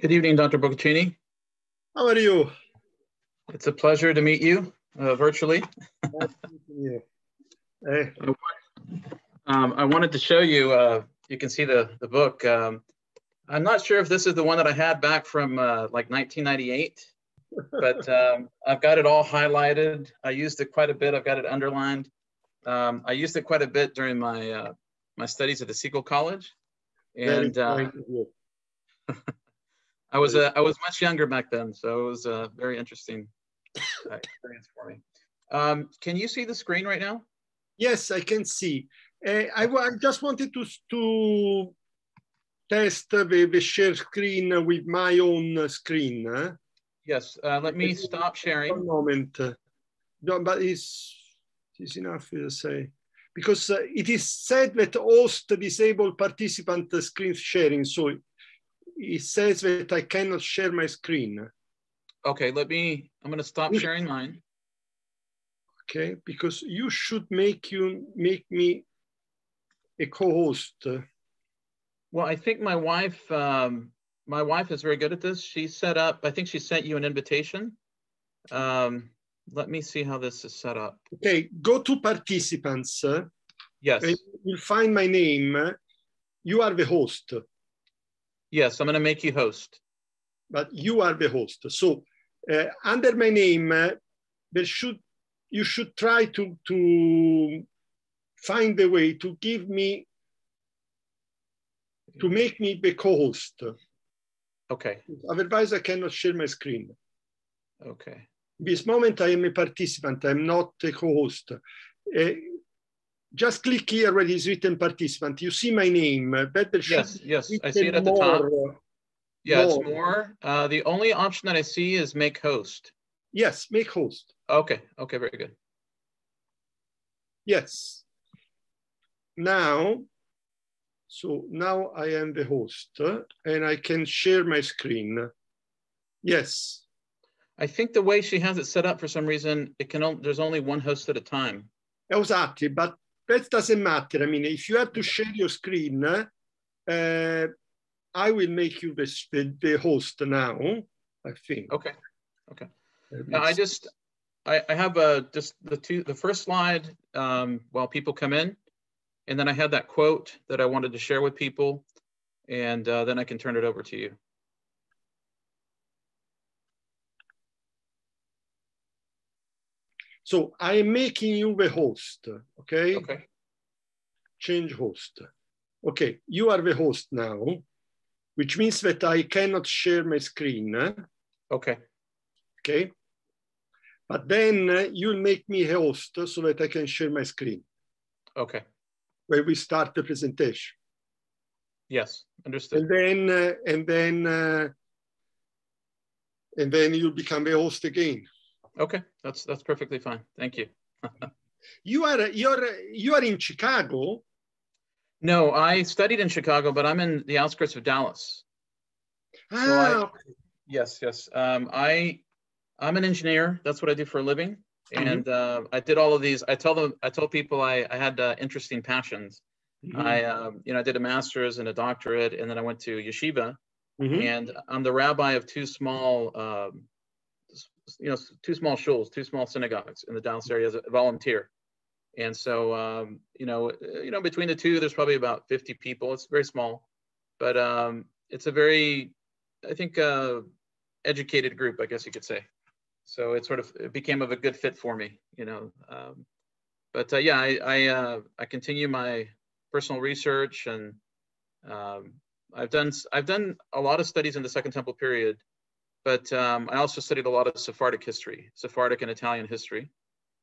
Good evening, Dr. Boccaccini. How are you? It's a pleasure to meet you uh, virtually. you. Hey. Um, I wanted to show you, uh, you can see the, the book. Um, I'm not sure if this is the one that I had back from uh, like 1998, but um, I've got it all highlighted. I used it quite a bit. I've got it underlined. Um, I used it quite a bit during my, uh, my studies at the Sequel College. And uh, I was uh, I was much younger back then, so it was a uh, very interesting experience for me. Um, can you see the screen right now? Yes, I can see. Uh, I, I just wanted to to test the, the share screen with my own uh, screen. Huh? Yes, let me stop sharing. One moment. No, but it's, it's enough to say because uh, it is said that host disable participant screen sharing. So it says that I cannot share my screen. Okay, let me, I'm gonna stop sharing mine. Okay, because you should make you make me a co-host. Well, I think my wife, um, my wife is very good at this. She set up, I think she sent you an invitation. Um, let me see how this is set up. Okay, go to participants. Yes. You'll find my name. You are the host. Yes, I'm going to make you host. But you are the host. So uh, under my name, uh, there should you should try to to find a way to give me to make me the co-host. Okay. Otherwise, I cannot share my screen. Okay. This moment, I am a participant. I'm not a co-host. Uh, just click here where he's written participant. You see my name, but Yes, yes, I see it at the top. Yeah, more. it's more. Uh, the only option that I see is make host. Yes, make host. Okay, okay, very good. Yes. Now, so now I am the host and I can share my screen. Yes. I think the way she has it set up for some reason, it can there's only one host at a time. active, but that doesn't matter. I mean, if you have to share your screen, uh, I will make you the, the, the, host now, I think. Okay, okay. Now I just, I, I have a, just the two, the first slide um, while people come in, and then I had that quote that I wanted to share with people, and uh, then I can turn it over to you. So I am making you the host, okay? Okay. Change host. Okay, you are the host now, which means that I cannot share my screen. Eh? Okay. Okay. But then eh, you'll make me host so that I can share my screen. Okay. Where we start the presentation. Yes, understood. And then, uh, and then, uh, and then you'll become the host again. Okay, that's that's perfectly fine. Thank you. you are you're you are in Chicago. No, I studied in Chicago, but I'm in the outskirts of Dallas. Ah. So I, okay. yes, yes. Um, I I'm an engineer. That's what I do for a living, mm-hmm. and mm-hmm. uh, I did all of these. I tell them I tell people I I had uh, interesting passions. Mm-hmm. I um, you know I did a master's and a doctorate, and then I went to yeshiva, mm-hmm. and I'm the rabbi of two small. Um, you know, two small shuls, two small synagogues in the Dallas area as a volunteer. And so, um, you know, uh, you know, between the two, there's probably about 50 people. It's very small, but um, it's a very, I think, uh, educated group, I guess you could say. So it sort of it became of a good fit for me, you know. Um, but uh, yeah, I I, uh, I continue my personal research, and um, I've done I've done a lot of studies in the Second Temple period but um, I also studied a lot of Sephardic history, Sephardic and Italian history.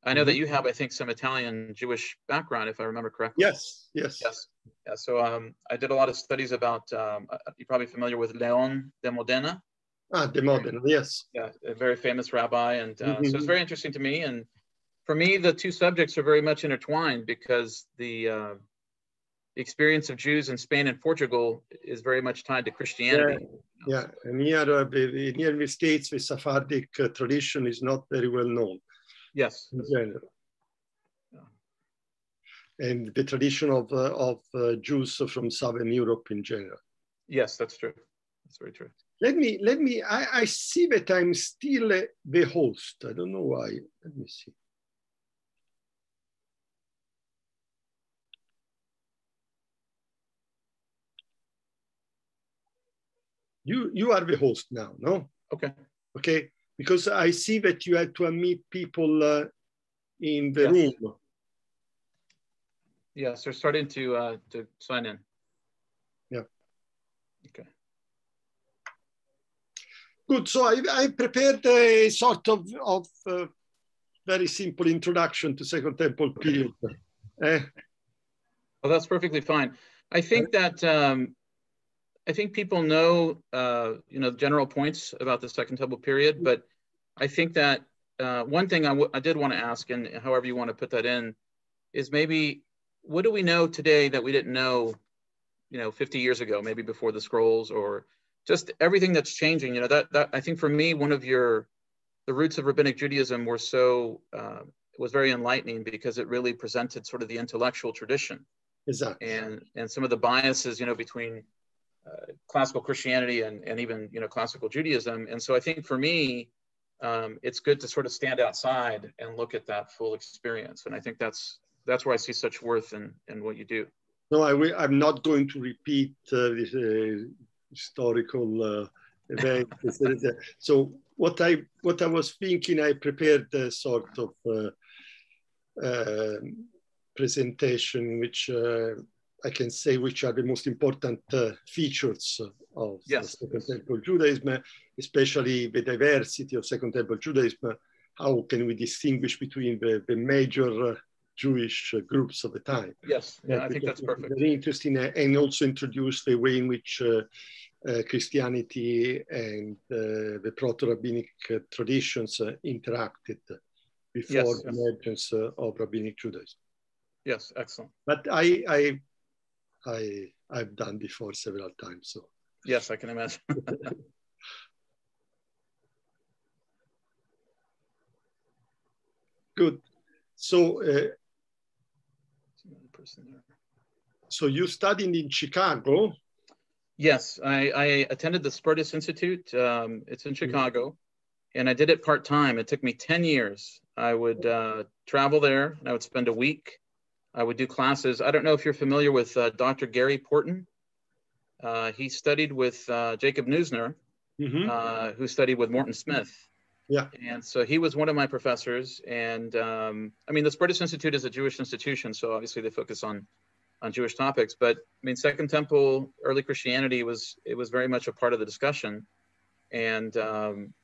I know that mm-hmm. you have, I think, some Italian Jewish background, if I remember correctly. Yes, yes. Yes. Yeah, so um, I did a lot of studies about, um, uh, uh, you're probably familiar with Leon de Modena. Ah, de Modena, yes. Yeah, a very famous rabbi. And uh, mm-hmm. so it's mm-hmm. very interesting to me. And for me, the two subjects are very much intertwined because the, uh, experience of Jews in Spain and Portugal is very much tied to Christianity. Yeah, yeah. and here uh, in the United States, the Sephardic uh, tradition is not very well known. Yes. In general. Yeah. And the tradition of, uh, of uh, Jews from Southern Europe in general. Yes, that's true. That's very true. Let me, let me, I, I see that I'm still the uh, host. I don't know why. Let me see. you you are the host now, no? Okay. Okay, because I see that you had to meet people uh, in the yes. room. Yes, they're starting to uh, to sign in. Yeah. Okay. Good. So I, I prepared a sort of of uh, very simple introduction to Second Temple period. Eh? Well, that's perfectly fine. I think eh? that um, I think people know, uh, you know, general points about the second Temple period, but I think that uh, one thing I, did want to ask, and however you want to put that in, is maybe what do we know today that we didn't know, you know, 50 years ago, maybe before the scrolls or just everything that's changing. You know, that, that I think for me, one of your the roots of rabbinic Judaism were so uh, was very enlightening because it really presented sort of the intellectual tradition, exactly. and and some of the biases you know between uh, classical Christianity and, and even you know classical Judaism. And so I think for me, um, it's good to sort of stand outside and look at that full experience. And I think that's that's where I see such worth in in what you do. No, I am not going to repeat uh, this uh, historical uh, event. so what I what I was thinking, I prepared a sort of uh, presentation which I can say which are the most important uh, features of yes. Second Temple Judaism, especially the diversity of Second Temple Judaism. How can we distinguish between the, the major uh, Jewish uh, groups of the time? Yes, yeah, I think that's perfect. Very interesting, uh, and also introduce the way in which uh, Christianity and the proto-rabbinic traditions interacted before yes, the yes. emergence of rabbinic Judaism. Yes, excellent. But I, I I I've done before several times. So yes, I can imagine. Good. So uh, so you studied in Chicago. Yes, I, I attended the Spartus Institute. Um, it's in hmm. Chicago, and I did it part time. It took me ten years. I would uh, travel there, and I would spend a week I would do classes. I don't know if you're familiar with uh, Dr. Gary Porton. Uh, he studied with uh, Jacob Neusner, mm -hmm. who studied with Morton Smith. Yeah. And so he was one of my professors. And um, I mean, the British Institute is a Jewish institution, so obviously they focus on on Jewish topics. But I mean, Second Temple, early Christianity was it was very much a part of the discussion. And um,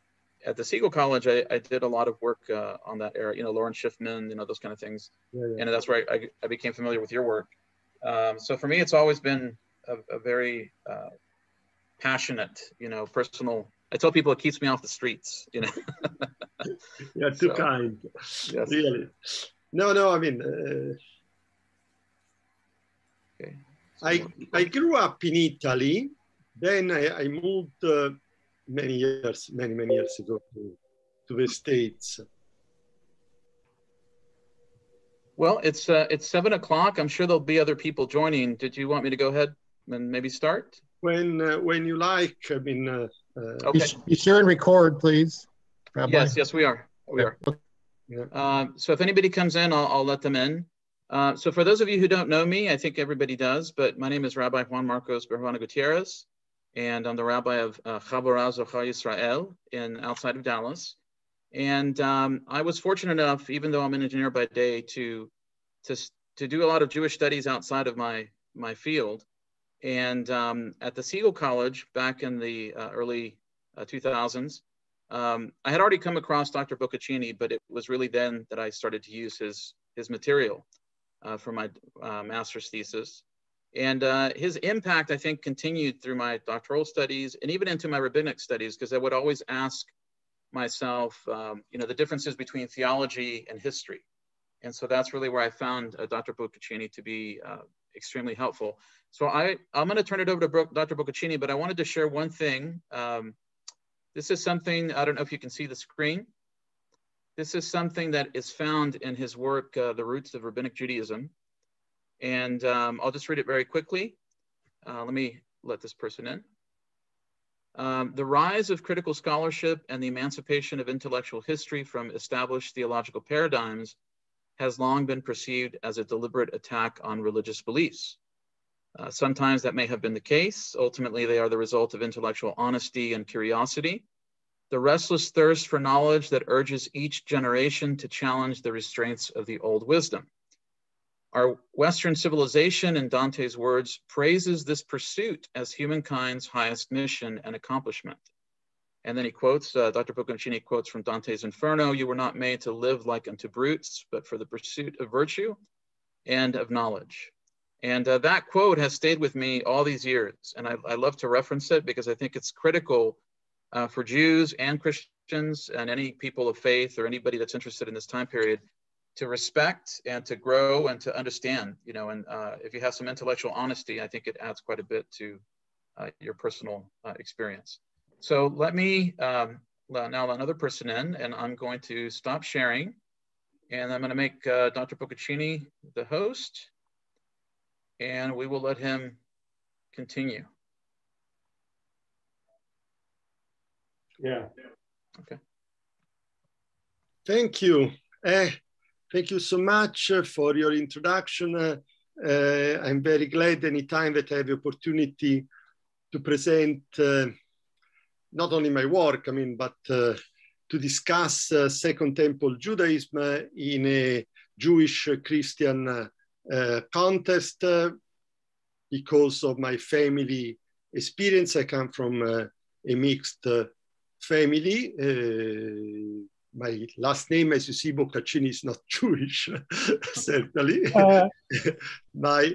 at the Siegel College, I, I did a lot of work uh, on that era, you know, Lauren Schiffman, you know, those kind of things. Yeah, yeah. And that's where I, I, I, became familiar with your work. Um, so for me, it's always been a, a very uh, passionate, you know, personal. I tell people it keeps me off the streets, you know. You're too so, kind. Yes. Really. No, no, I mean, uh, okay. I, I grew up in Italy. Then I, I moved uh, many years, many, many years ago to, to the States. Well, it's uh, it's seven o'clock. I'm sure there'll be other people joining. Did you want me to go ahead and maybe start? When uh, when you like. I mean, uh, uh okay. Be, sure and record, please. Rabbi. Yes, yes, we are. We are. Yeah. Uh, so if anybody comes in, I'll, I'll let them in. Uh, so for those of you who don't know me, I think everybody does, but my name is Rabbi Juan Marcos Berjuana Gutierrez and I'm um, the rabbi of uh, Chabara Zohar Yisrael in outside of Dallas. And um, I was fortunate enough, even though I'm an engineer by day, to, to, to do a lot of Jewish studies outside of my, my field. And um, at the Siegel College back in the uh, early uh, 2000s, um, I had already come across Dr. Boccaccini, but it was really then that I started to use his, his material uh, for my uh, master's thesis. And uh, his impact, I think, continued through my doctoral studies and even into my rabbinic studies, because I would always ask myself, um, you know, the differences between theology and history. And so that's really where I found uh, Dr. Boccaccini to be uh, extremely helpful. So I, I'm going to turn it over to Bro Dr. Boccaccini, but I wanted to share one thing. Um, this is something, I don't know if you can see the screen. This is something that is found in his work, uh, The Roots of Rabbinic Judaism, and um, I'll just read it very quickly. Uh, let me let this person in. Um, the rise of critical scholarship and the emancipation of intellectual history from established theological paradigms has long been perceived as a deliberate attack on religious beliefs. Uh, sometimes that may have been the case. Ultimately, they are the result of intellectual honesty and curiosity. The restless thirst for knowledge that urges each generation to challenge the restraints of the old wisdom. Our Western civilization, in Dante's words, praises this pursuit as humankind's highest mission and accomplishment. And then he quotes, uh, Dr. Bocconcini quotes from Dante's Inferno, you were not made to live like unto brutes, but for the pursuit of virtue and of knowledge. And uh, that quote has stayed with me all these years. And I, I love to reference it because I think it's critical uh, for Jews and Christians and any people of faith or anybody that's interested in this time period to respect and to grow and to understand, you know, and uh, if you have some intellectual honesty, I think it adds quite a bit to uh, your personal uh, experience. So let me um, now let another person in and I'm going to stop sharing and I'm gonna make uh, Dr. Bocaccini the host and we will let him continue. Yeah. Okay. Thank you. Uh, Thank you so much uh, for your introduction. Uh, uh I'm very glad any time that I have the opportunity to present uh, not only my work, I mean, but uh, to discuss uh, Second Temple Judaism in a Jewish Christian context. because of my family experience, I come from a mixed family my last name, as you see, Bocaccini, is not Jewish, certainly. Uh, my,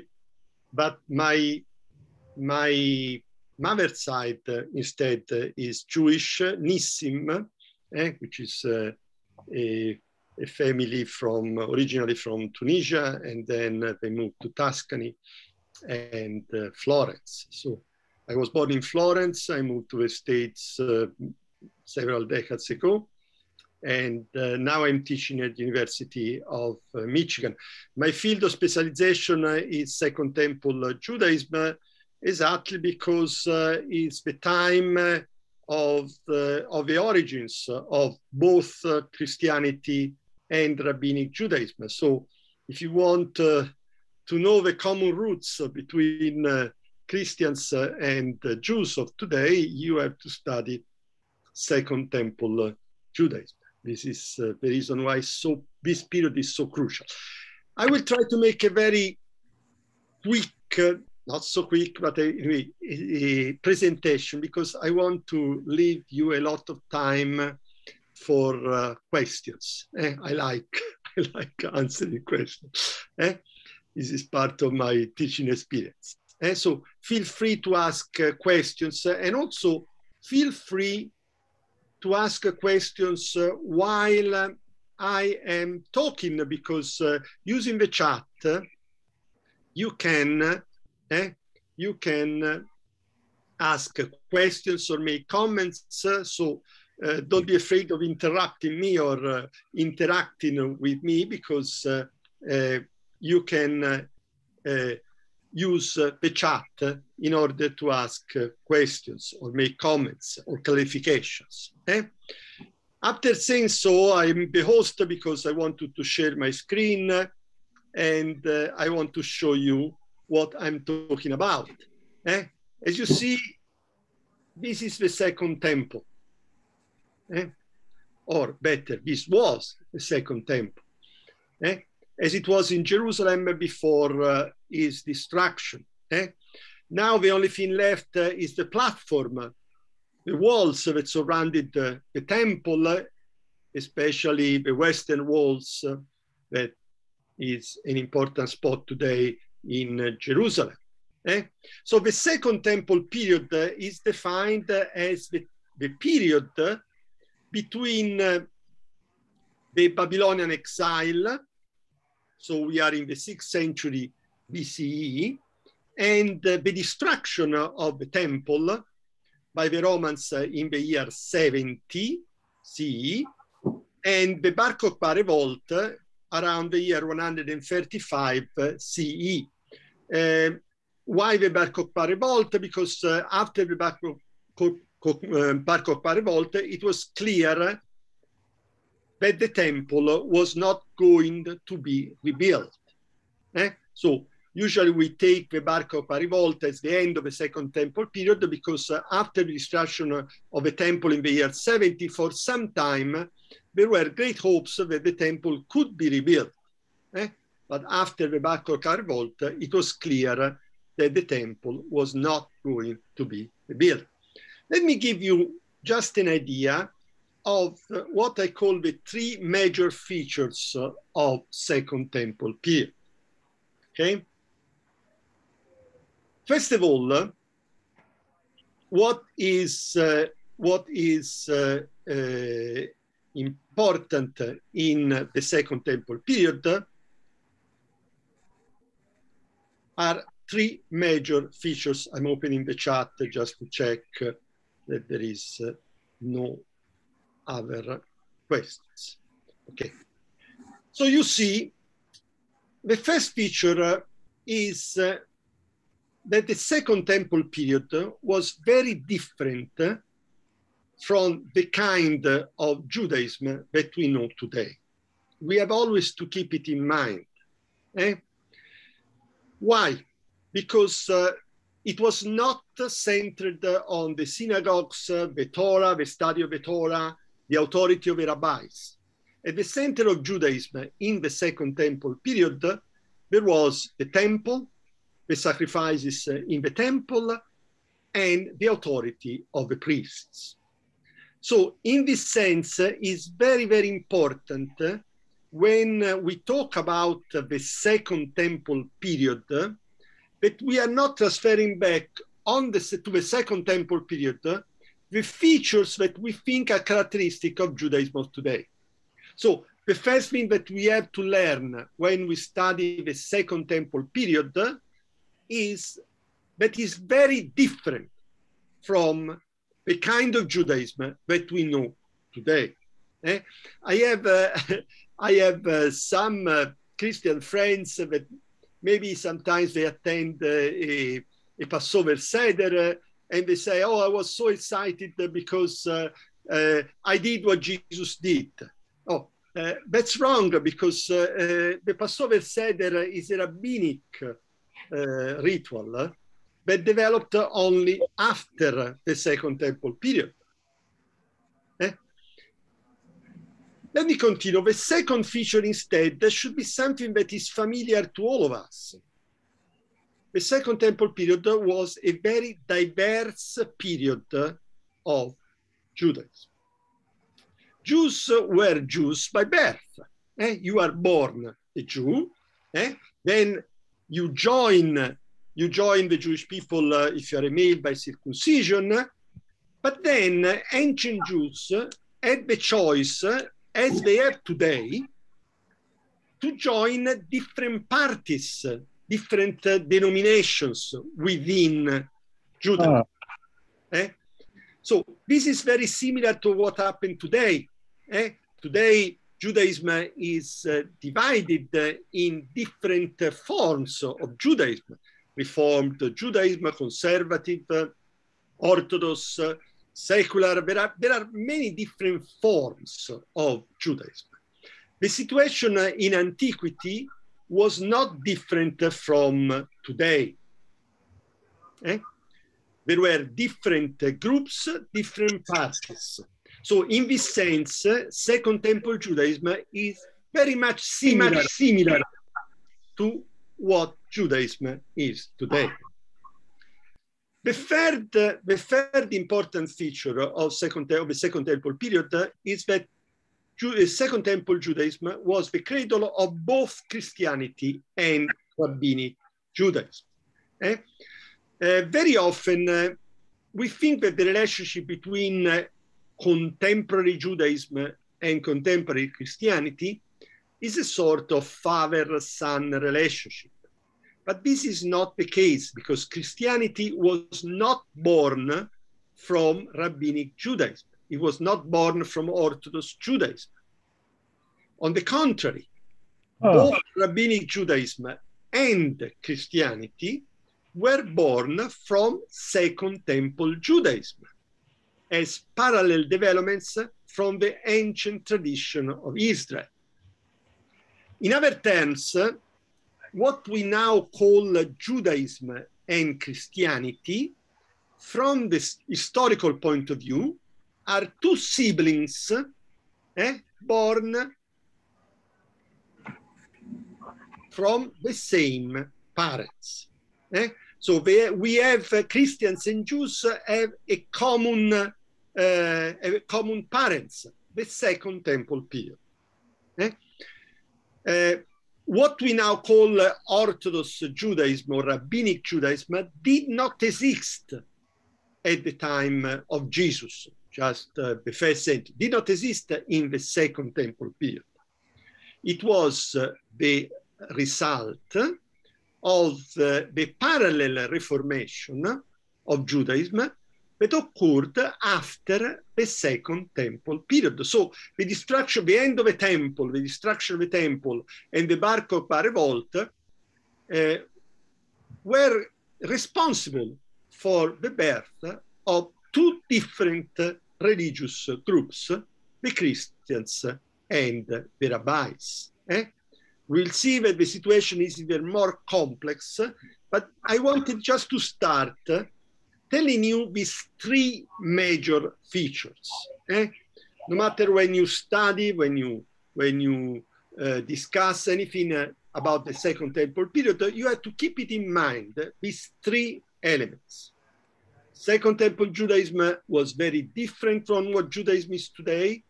but my, my mother's side uh, instead uh, is Jewish, uh, Nissim, eh, which is uh, a, a, family from originally from Tunisia, and then uh, they moved to Tuscany and Florence. So I was born in Florence. I moved to the States several decades ago and uh, now I'm teaching at University of uh, Michigan. My field of specialization uh, is Second Temple uh, Judaism, uh, exactly because uh, it's the time of the, of the origins of both Christianity and Rabbinic Judaism. So, if you want to know the common roots between Christians and Jews of today, you have to study Second Temple Judaism. This is uh, the reason why so this period is so crucial. I will try to make a very quick, uh, not so quick, but a, presentation because I want to leave you a lot of time for uh, questions. Eh? I like I like answering questions. Eh? This is part of my teaching experience. Eh? So feel free to ask uh, questions and also feel free to ask questions uh, while I am talking because uh, using the chat, uh, you can eh, you can ask questions or make comments. So uh, don't be afraid of interrupting me or uh, interacting with me because uh, you can use uh, the chat in order to ask uh, questions or make comments or clarifications. Okay? After saying so, I'm the host because I wanted to share my screen and uh, I want to show you what I'm talking about. Eh? As you see, this is the second temple. Eh? Or better, this was the second temple. Eh? as it was in Jerusalem before uh, his destruction. Eh? Now the only thing left uh, is the platform, uh, the walls that surrounded uh, the temple, uh, especially the western walls that is an important spot today in Jerusalem. Eh? So the second temple period is defined as the, the period between the Babylonian exile so we are in the sixth century BCE and the destruction of the temple by the Romans in the year 70 CE and the Bar Kokhba revolt around the year 135 CE. Uh, um, why the Bar Kokhba revolt? Because uh, after the Bar Kokhba um, revolt, it was clear that the temple was not going to be rebuilt. Eh? So usually we take the Bar of Parivolta as the end of the Second Temple period because uh, after the destruction of the temple in the year 70, for some time, there were great hopes that the temple could be rebuilt. Eh? But after the Bar of Parivolta, it was clear that the temple was not going to be rebuilt. Let me give you just an idea of what I call the three major features of Second Temple period. Okay? First of all, what is, uh, what is uh, uh, important in the Second Temple period are three major features. I'm opening the chat just to check that there is uh, no other questions. Okay. So you see, the first feature uh, is uh, that the Second Temple period uh, was very different uh, from the kind of Judaism that we know today. We have always to keep it in mind. Eh? Why? Because uh, it was not centered on the synagogues, uh, the Torah, the study of the Torah, the authority of the rabbis. At the center of Judaism in the Second Temple period, there was the temple, the sacrifices uh, in the temple, and the authority of the priests. So, in this sense, uh, it's very, very important uh, when we talk about the Second Temple period that we are not transferring back on the, to the Second Temple period the features that we think are characteristic of Judaism of today. So the first thing that we have to learn when we study the Second Temple period is that is very different from the kind of Judaism that we know today. Eh? I have, uh, I have uh, some uh, Christian friends that maybe sometimes they attend uh, a, a Passover Seder uh, and they say, "Oh, I was so excited because uh, uh, I did what Jesus did." Oh, uh, that's wrong because uh, uh, the Passover Seder is a rabbinic uh, ritual eh, that developed only after the Second Temple period. Eh? Let me continue. The second feature instead, there should be something that is familiar to all of us the Second Temple period was a very diverse period of Judaism. Jews were Jews by birth. Eh? You are born a Jew, eh? then you join you join the Jewish people uh, if you are a male by circumcision. But then uh, ancient Jews had the choice, eh, as they have today, to join different parties different uh, denominations within Judaism. Ah. Eh? So this is very similar to what happened today. Eh? Today, Judaism is uh, divided uh, in different uh, forms of Judaism. Reformed Judaism, conservative, uh, Orthodox, uh, secular. There are, there are many different forms of Judaism. The situation in antiquity was not different from today. Eh? There were different groups, different parties. So in this sense, Second Temple Judaism is very much similar, much similar to what Judaism is today. The third, the third important feature of, second, of the Second Temple period is that Eh, Second Temple Judaism was the cradle of both Christianity and Rabbinic Judaism. Eh? Uh, very often, uh, we think that the relationship between uh, contemporary Judaism and contemporary Christianity is a sort of father-son relationship. But this is not the case because Christianity was not born from rabbinic Judaism. He was not born from Orthodox Judaism. On the contrary, oh. both Rabbinic Judaism and Christianity were born from Second Temple Judaism as parallel developments from the ancient tradition of Israel. In other terms, what we now call Judaism and Christianity, from this historical point of view, are two siblings eh, born from the same parents. Eh? So they, we have uh, Christians and Jews have a common, uh, a common parents, the Second Temple period. Eh? Uh, what we now call Orthodox Judaism or Rabbinic Judaism did not exist at the time of Jesus just uh, the first century, did not exist in the Second Temple period. It was uh, the result of uh, the parallel reformation of Judaism that occurred after the Second Temple period. So the destruction, the end of the temple, the destruction of the temple, and the Bar Kokhba revolt uh, were responsible for the birth of two different religious groups, the Christians and the rabbis. Eh? We'll see that the situation is even more complex, but I wanted just to start eh, telling you these three major features. Eh? No matter when you study, when you, when you uh, discuss anything uh, about the Second Temple period, you have to keep it in mind, these three elements. Second Temple Judaism was very different from what Judaism is today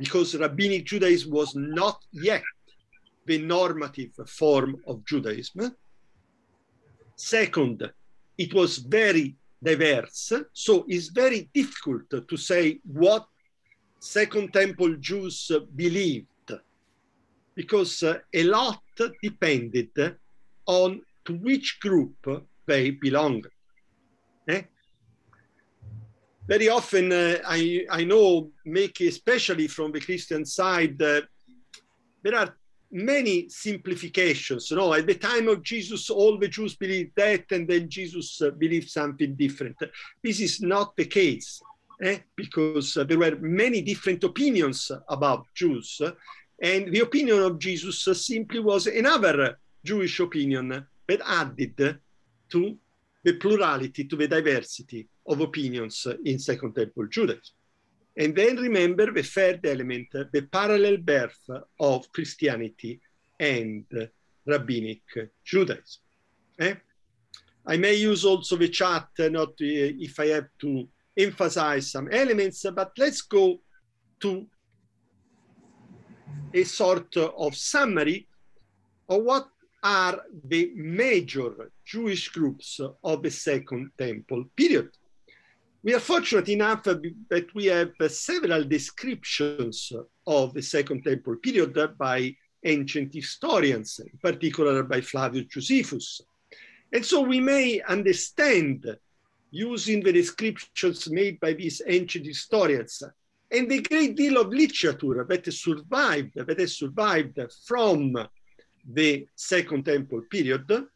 because Rabbinic Judaism was not yet the normative form of Judaism. Second, it was very diverse, so it's very difficult to say what Second Temple Jews believed because uh, a lot depended on to which group they belonged very often uh, I, I know make especially from the christian side uh, there are many simplifications you know at the time of jesus all the jews believed that and then jesus uh, believed something different this is not the case eh? because uh, there were many different opinions about jews uh, and the opinion of jesus uh, simply was another uh, jewish opinion that added to the plurality, to the diversity of opinions in Second Temple Judaism. And then remember the third element, the parallel birth of Christianity and rabbinic Judaism. Eh? I may use also the chat, not uh, if I have to emphasize some elements, but let's go to a sort of summary of what are the major Jewish groups of the Second Temple period. We are fortunate enough that we have several descriptions of the Second Temple period by ancient historians, in particular by Flavius Josephus. And so we may understand, using the descriptions made by these ancient historians, and the great deal of literature that survived, that has survived from the Second Temple period,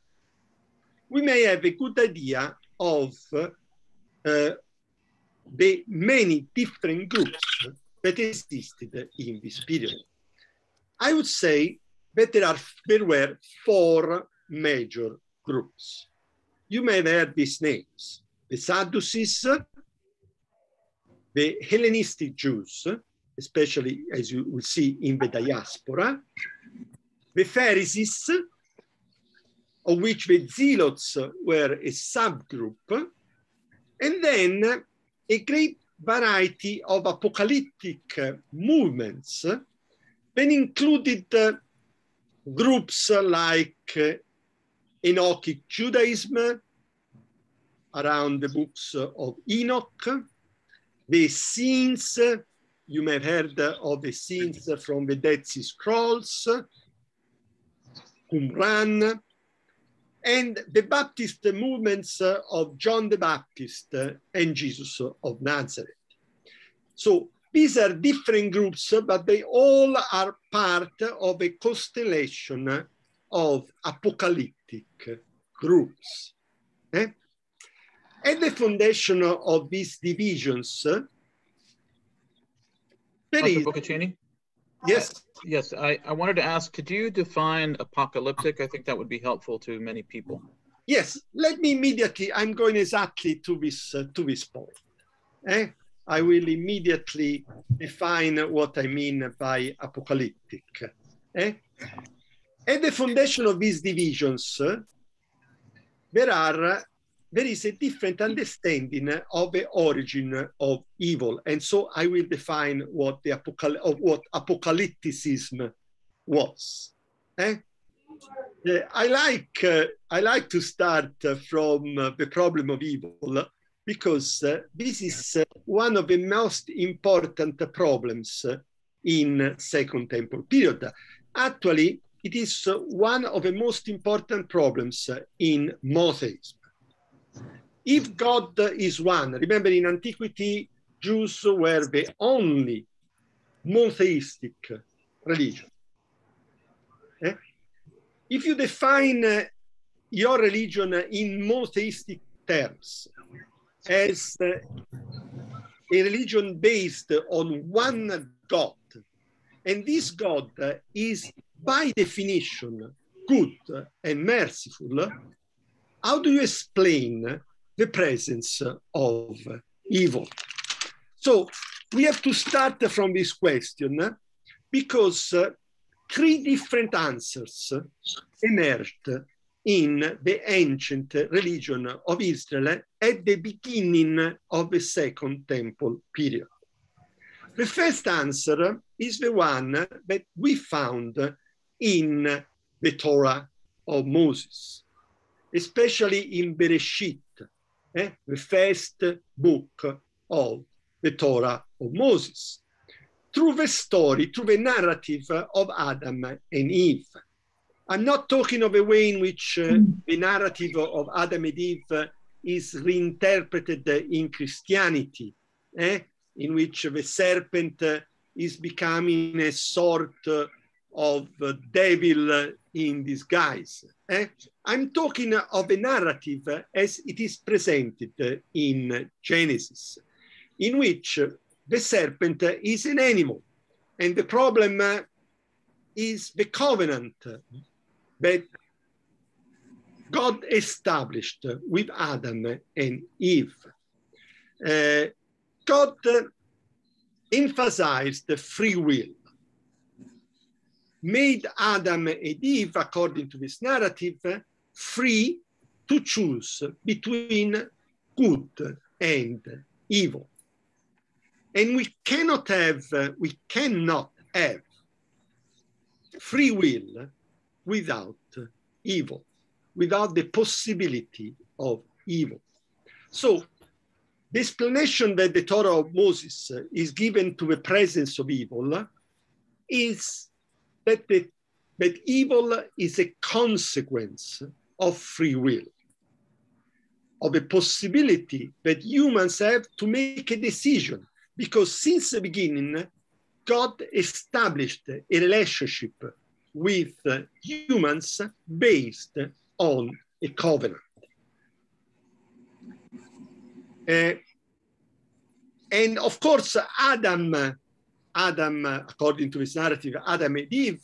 we may have a good idea of uh, the many different groups that existed in this period. I would say that there, are, there were four major groups. You may have heard these names, the Sadducees, the Hellenistic Jews, especially as you will see in the diaspora, the Pharisees, of which the Zealots were a subgroup, and then a great variety of apocalyptic movements then included uh, groups like uh, Enochic Judaism around the books of Enoch, the Sins, you may have heard of the Sins from the Dead Sea Scrolls, Qumran, and the Baptist movements uh, of John the Baptist uh, and Jesus of Nazareth. So these are different groups, but they all are part of a constellation of apocalyptic groups. And eh? At the foundation of these divisions, uh, there Dr. is... Yes. Yes, I, I wanted to ask, could you define apocalyptic? I think that would be helpful to many people. Yes, let me immediately, I'm going exactly to this, uh, to this point. Eh? I will immediately define what I mean by apocalyptic. Eh? At the foundation of these divisions, uh, there are there is a different understanding of the origin of evil. And so I will define what the apocal- what apocalypticism was. Eh? Uh, I like uh, I like to start uh, from uh, the problem of evil because uh, this is uh, one of the most important problems in Second Temple period. Actually, it is one of the most important problems in monotheism. If God is one, remember in antiquity, Jews were the only monotheistic religion. Eh? If you define uh, your religion in monotheistic terms as uh, a religion based on one God, and this God is by definition good and merciful, how do you explain the presence of evil. So we have to start from this question because uh, three different answers emerged in the ancient religion of Israel at the beginning of the Second Temple period. The first answer is the one that we found in the Torah of Moses, especially in Bereshit, eh, the first book of the Torah of Moses, through the story, through the narrative of Adam and Eve. I'm not talking of a way in which uh, the narrative of Adam and Eve eh, is reinterpreted in Christianity, eh, in which the serpent eh, is becoming a sort of devil in disguise. Eh? I'm talking of a narrative as it is presented in Genesis, in which the serpent is an animal. And the problem is the covenant that God established with Adam and Eve. Uh, God uh, emphasized the free will made Adam and Eve, according to this narrative, free to choose between good and evil. And we cannot have, we cannot have free will without evil, without the possibility of evil. So the explanation that the Torah of Moses is given to the presence of evil is that, that evil is a consequence of free will, of the possibility that humans have to make a decision. Because since the beginning, God established a relationship with humans based on a covenant. Uh, and of course, Adam Adam, according to this narrative, Adam and Eve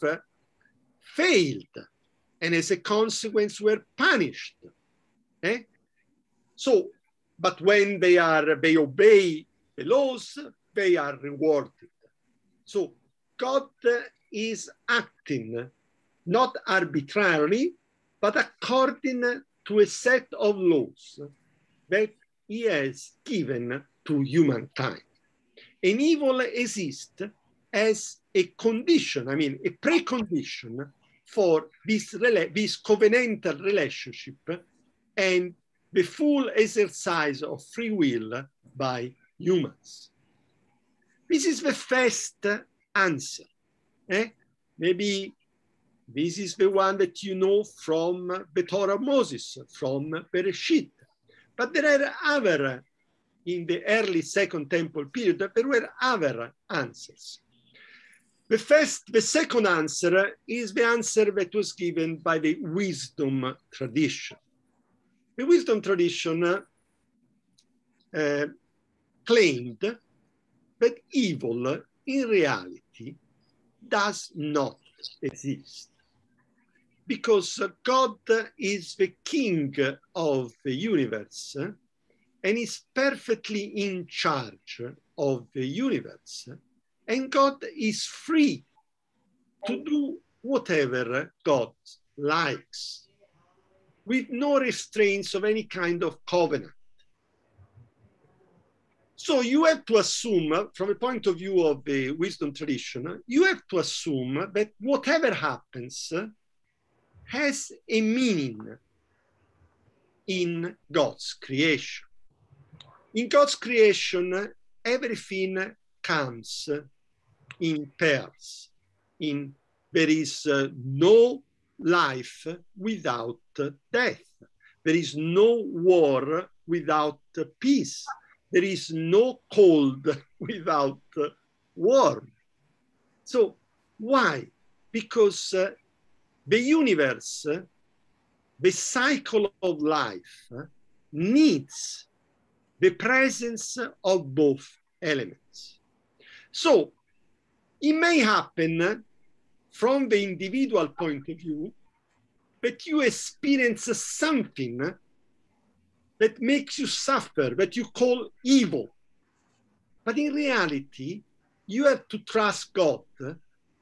failed and as a consequence were punished. Okay? Eh? So, but when they are, they obey the laws, they are rewarded. So God is acting not arbitrarily, but according to a set of laws that he has given to humankind an evil exists as a condition, I mean, a precondition for this, this covenantal relationship and the full exercise of free will by humans. This is the first answer. Eh? Maybe this is the one that you know from the Torah Moses, from Bereshit. But there are other in the early Second Temple period, there were other answers. The first, the second answer is the answer that was given by the wisdom tradition. The wisdom tradition uh, claimed that evil in reality does not exist because God is the king of the universe and is perfectly in charge of the universe. And God is free to do whatever God likes with no restraints of any kind of covenant. So you have to assume, from a point of view of the wisdom tradition, you have to assume that whatever happens has a meaning in God's creation. In God's creation, everything comes in pairs. In there is uh, no life without death. There is no war without peace. There is no cold without warm. So why? Because uh, the universe, the cycle of life, uh, needs the presence of both elements. So it may happen from the individual point of view that you experience something that makes you suffer, that you call evil. But in reality, you have to trust God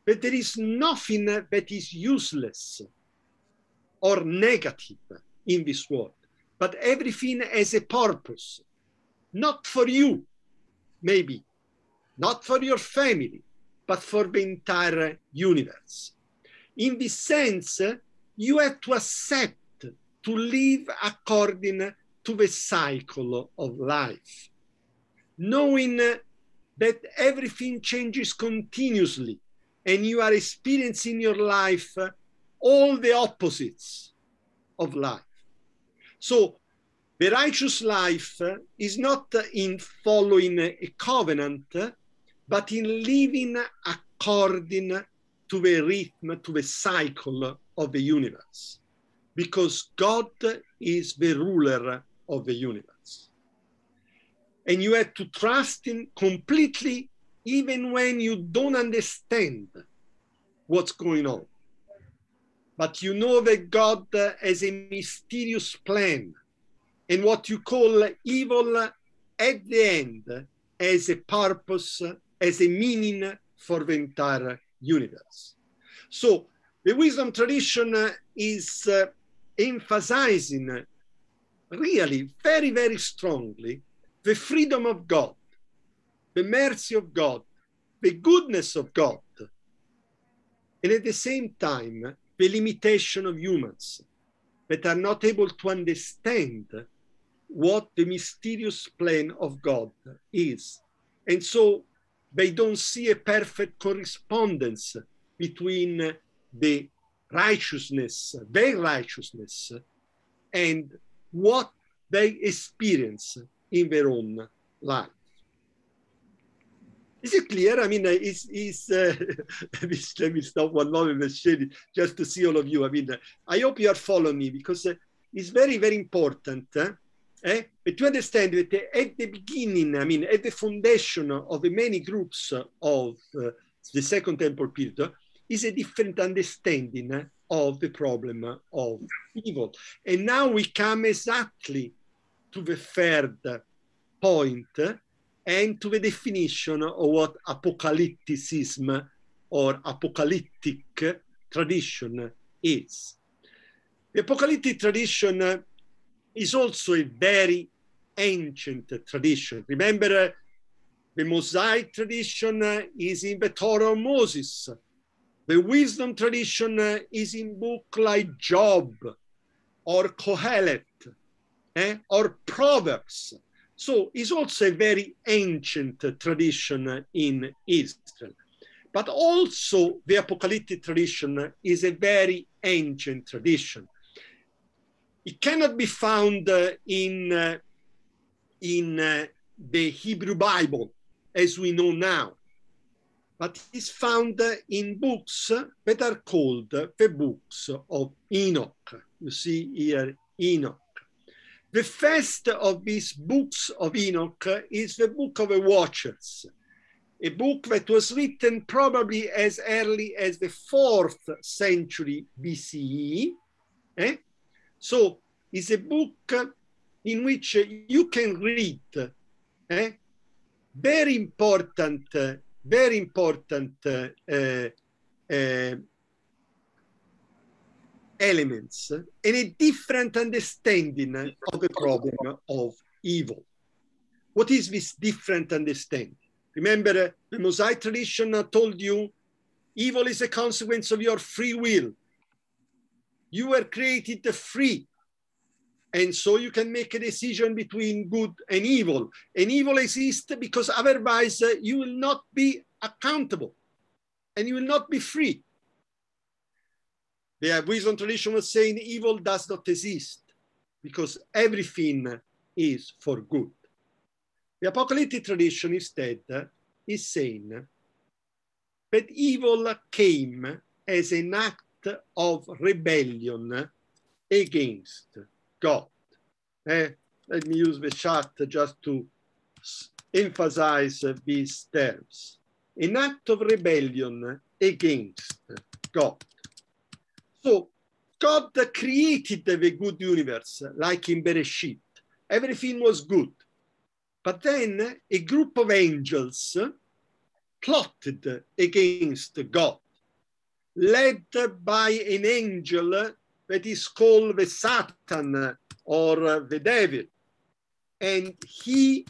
that there is nothing that is useless or negative in this world, but everything has a purpose not for you, maybe, not for your family, but for the entire universe. In this sense, you have to accept to live according to the cycle of life, knowing that everything changes continuously and you are experiencing your life all the opposites of life. So the righteous life is not in following a covenant, but in living according to the rhythm, to the cycle of the universe, because God is the ruler of the universe. And you have to trust Him completely, even when you don't understand what's going on. But you know that God has a mysterious plan and what you call evil at the end as a purpose, as a meaning for the entire universe. So the wisdom tradition is uh, emphasizing really very, very strongly the freedom of God, the mercy of God, the goodness of God, and at the same time, the limitation of humans that are not able to understand what the mysterious plan of God is. And so they don't see a perfect correspondence between the righteousness, their righteousness, and what they experience in their own life. Is it clear? I mean, is, is uh, let, me, let stop one moment and share it just to see all of you. I mean, I hope you are following me because uh, it's very, very important. Huh? Eh? But to understand that at the beginning, I mean, at the foundation of the many groups of uh, the Second Temple period, is a different understanding of the problem of evil. And now we come exactly to the third point eh? and to the definition of what apocalypticism or apocalyptic tradition is. The apocalyptic tradition is also a very ancient tradition. Remember, uh, the Mosaic tradition uh, is in the Torah of Moses. The wisdom tradition uh, is in book like Job or Kohelet eh, or Proverbs. So it's also a very ancient tradition in Israel. But also the apocalyptic tradition is a very ancient tradition. It cannot be found uh, in, uh, in uh, the Hebrew Bible as we know now, but is found in books that are called the books of Enoch. You see here Enoch. The first of these books of Enoch is the Book of the Watchers, a book that was written probably as early as the fourth century BCE, eh? So it's a book in which you can read eh, very important, uh, very important uh, uh, elements and a different understanding of the problem of evil. What is this different understanding? Remember, the Mosaic tradition told you evil is a consequence of your free will. You were created free. And so you can make a decision between good and evil. And evil exists because otherwise uh, you will not be accountable and you will not be free. The wisdom tradition was saying evil does not exist because everything is for good. The apocalyptic tradition instead uh, is saying that evil came as an act of rebellion against God. Eh, let me use the chart just to emphasize these terms. An act of rebellion against God. So God created the good universe, like in Bereshit. Everything was good. But then a group of angels plotted against God led by an angel that is called the Satan or the devil. And he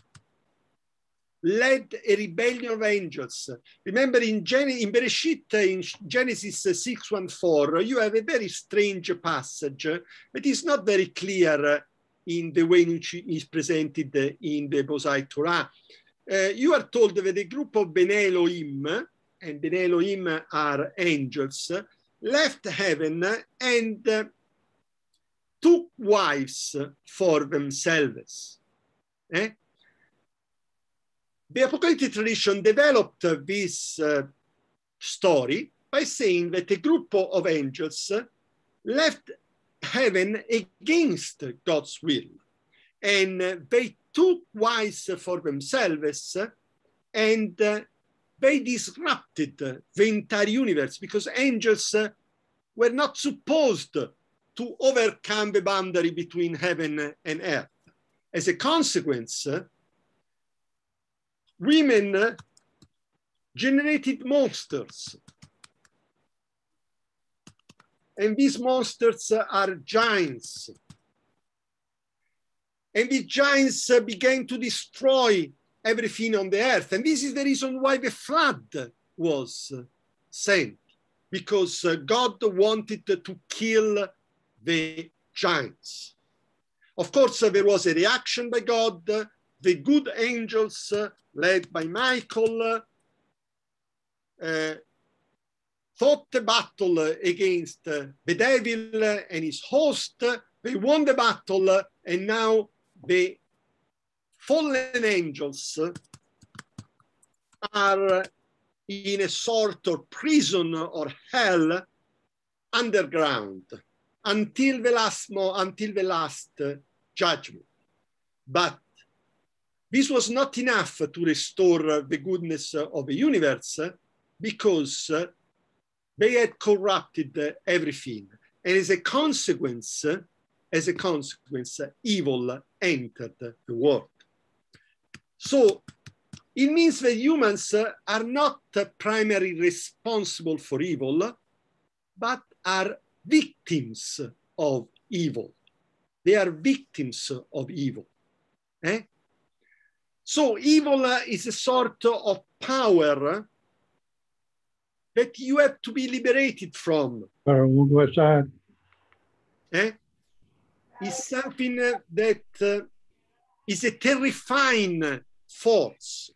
led a rebellion of angels. Remember in, Gen- in Bereshit, in Genesis 6 1 4, you have a very strange passage that is not very clear in the way in which it is presented in the Mosaic Torah. Uh, you are told that a group of Ben Elohim, and the Elohim are angels, left heaven and took wives for themselves. Eh? The apocalyptic tradition developed this uh, story by saying that a group of angels left heaven against God's will, and they took wives for themselves and uh, they disrupted the entire universe because angels were not supposed to overcome the boundary between heaven and earth. As a consequence, women generated monsters. And these monsters are giants. And the giants began to destroy everything on the earth. And this is the reason why the flood was sent, because uh, God wanted to kill the giants. Of course, uh, there was a reaction by God. The good angels, uh, led by Michael, uh, fought the battle against the devil and his host. They won the battle, and now the fallen angels are in a sort of prison or hell underground until the last until the last judgment but this was not enough to restore the goodness of the universe because they had corrupted everything and as a consequence as a consequence evil entered the world so it means that humans uh, are not uh, primarily responsible for evil, but are victims of evil. They are victims of evil. Eh? So evil uh, is a sort of power that you have to be liberated from. Eh? It's something that is a terrifying force.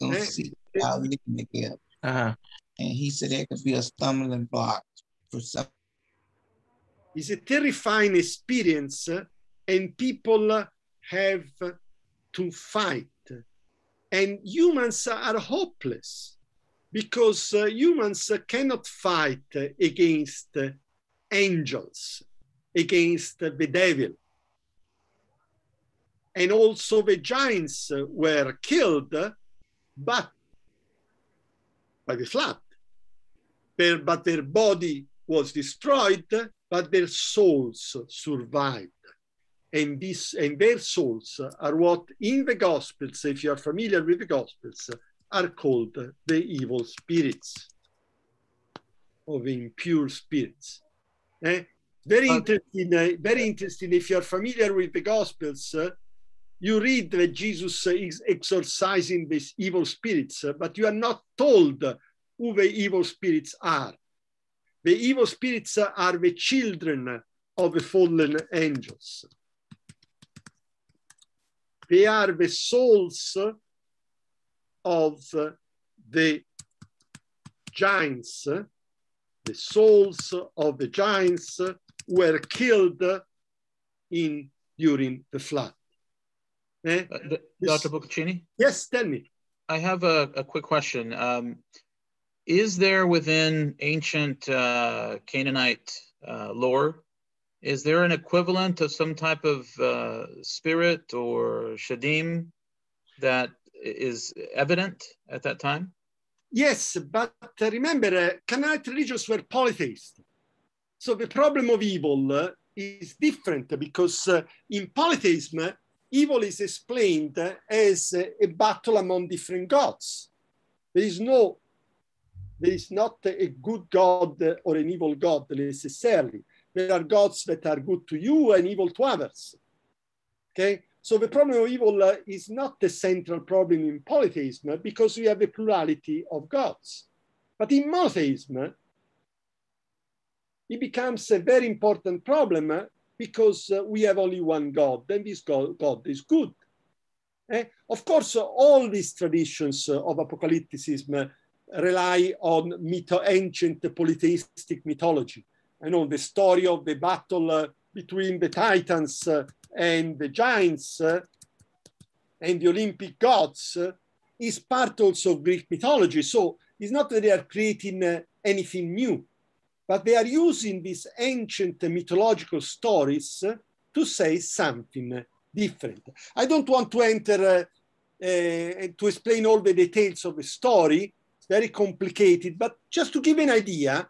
Don't eh? see how they can get Uh-huh. And he said that could be a stumbling block for some. It's a terrifying experience, uh, and people uh, have uh, to fight. And humans are hopeless because humans cannot fight against angels, against the devil and also the giants were killed, but by the flood. Their, but their body was destroyed, but their souls survived. And, this, and their souls are what in the Gospels, if you are familiar with the Gospels, are called the evil spirits or impure spirits. Eh? Very uh, interesting, uh, very interesting if you are familiar with the Gospels, uh, you read that Jesus is exorcising these evil spirits, but you are not told who the evil spirits are. The evil spirits are the children of the fallen angels. They are the souls of the giants, the souls of the giants were killed in during the flood. Eh? Uh, this, Dr. Boccaccini? Yes, tell me. I have a, a quick question. Um, is there within ancient uh, Canaanite uh, lore, is there an equivalent of some type of uh, spirit or shadim that is evident at that time? Yes, but uh, remember, Canaanite religions were polytheist. So the problem of evil is different because in polytheism, evil is explained as eh, a battle among different gods. There is no, there is not a good God or an evil God necessarily. There are gods that are good to you and evil to others. Okay, so the problem of evil eh, is not the central problem in polytheism eh, because we have a plurality of gods. But in monotheism, it becomes a very important problem because uh, we have only one God, then this God, God is good. Eh? Of course, uh, all these traditions uh, of apocalypticism uh, rely on mytho ancient polytheistic mythology. You know, the story of the battle uh, between the titans uh, and the giants and the Olympic gods is part also of Greek mythology. So it's not that they are creating anything new but they are using these ancient mythological stories to say something different. I don't want to enter uh, uh, to explain all the details of the story, it's very complicated, but just to give an idea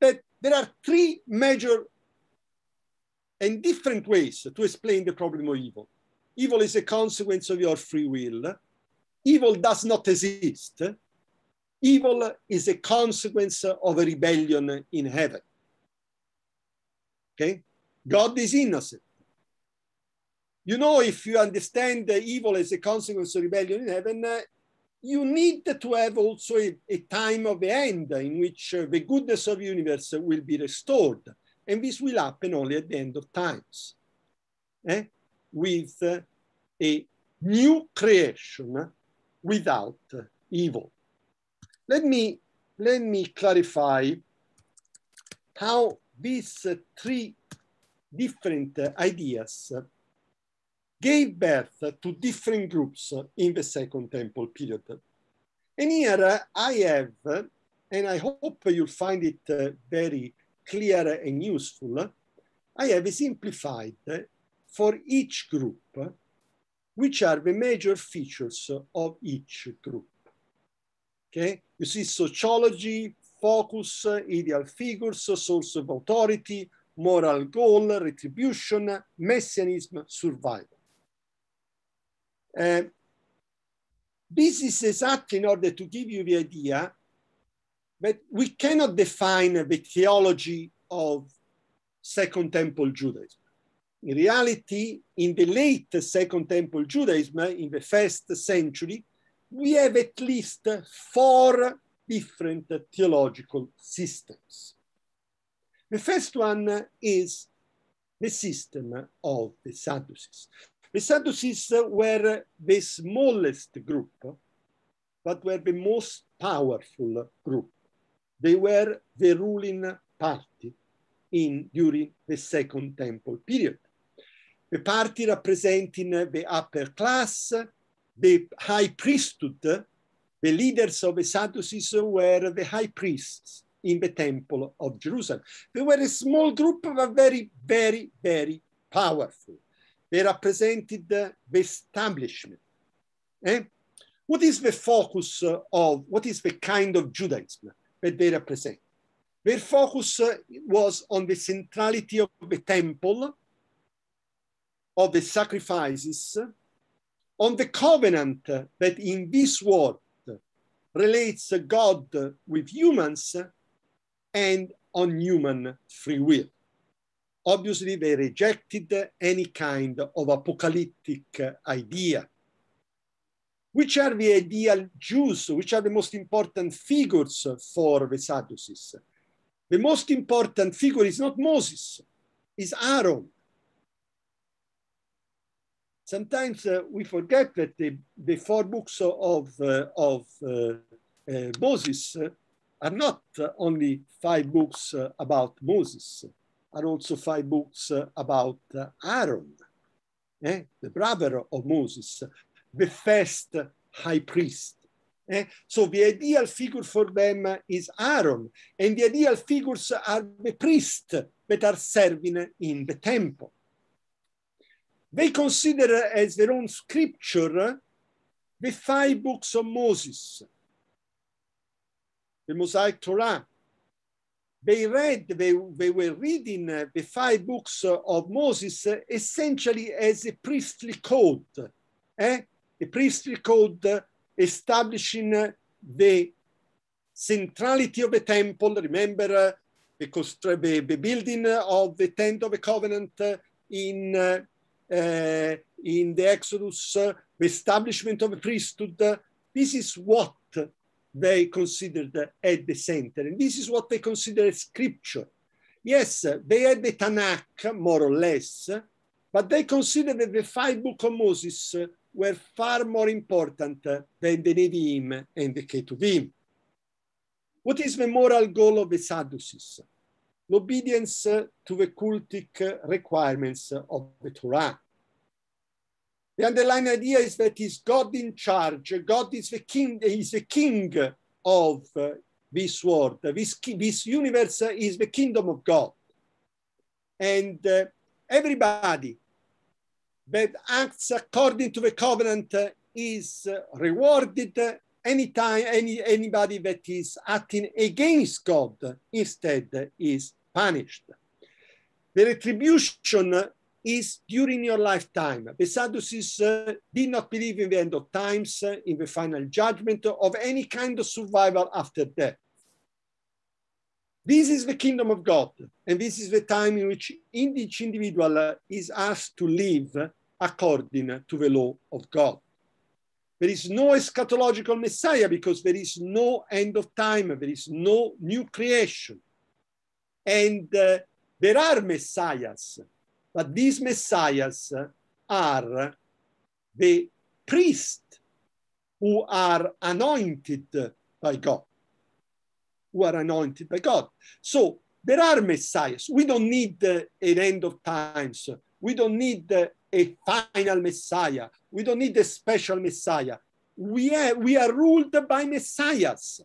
that there are three major and different ways to explain the problem of evil. Evil is a consequence of your free will. Evil does not exist. Evil is a consequence of a rebellion in heaven. Okay? God is innocent. You know, if you understand the evil as a consequence of rebellion in heaven, uh, you need to have also a, a time of the end in which uh, the goodness of the universe will be restored. And this will happen only at the end of times. Eh? With uh, a new creation without evil. Let me, let me clarify how these three different ideas gave birth to different groups in the Second Temple period. And here I have, and I hope you'll find it uh, very clear and useful, I have simplified for each group, which are the major features of each group. Okay, you see sociology, focus, ideal figures, source of authority, moral goal, retribution, messianism, survival. Uh, this is exactly in order to give you the idea that we cannot define the theology of Second Temple Judaism. In reality, in the late Second Temple Judaism, in the first century, we have at least four different theological systems. The first one is the system of the Sadducees. The Sadducees were the smallest group, but were the most powerful group. They were the ruling party in, during the Second Temple period. The party representing the upper class, the high priesthood, the leaders of the Sadducees were the high priests in the temple of Jerusalem. They were a small group, but very, very, very powerful. They represented the establishment. Eh? What is the focus of, what is the kind of Judaism that they represent? Their focus was on the centrality of the temple, of the sacrifices, on the covenant that in this world relates God with humans and on human free will. Obviously, they rejected any kind of apocalyptic idea. Which are the ideal Jews? Which are the most important figures for the Sadducees? The most important figure is not Moses, is Aaron, sometimes uh, we forget that the, the four books of, uh, of uh, uh Moses uh, are not uh, only five books about Moses, are also five books about Aaron, eh? the brother of Moses, the first high priest. Eh? So the ideal figure for them is Aaron, and the ideal figures are the priests that are serving in the temple. They consider as their own scripture the five books of Moses, the Mosaic Torah. They read, they, they were reading uh, the five books uh, of Moses uh, essentially as a priestly code, eh? a priestly code establishing the centrality of the temple. Remember, the, the, building of the tent of the covenant in in the Exodus, the uh, establishment of a priesthood. Uh, this is what they considered at the center. And this is what they considered scripture. Yes, uh, they had the Tanakh, more or less, but they considered that the five books of Moses were far more important than the Nevi'im and the Ketuvim. What is the moral goal of the Sadducees? Obedience to the cultic requirements of the Torah. The underlying idea is that God in charge. God is the king. Is the king of uh, this world. This, this universe is the kingdom of God. And uh, everybody that acts according to the covenant is uh, rewarded anytime any, anybody that is acting against God instead is punished. The retribution is during your lifetime. The Sadducees uh, did not believe in the end of times, uh, in the final judgment, of any kind of survival after death. This is the kingdom of God, and this is the time in which each individual uh, is asked to live according to the law of God. There is no eschatological Messiah because there is no end of time, there is no new creation. And uh, there are messiahs, but these messiahs are the priests who are anointed by God, who are anointed by God. So there are messiahs. We don't need uh, an end of times. We don't need uh, a final messiah. We don't need a special messiah. We we are ruled by messiahs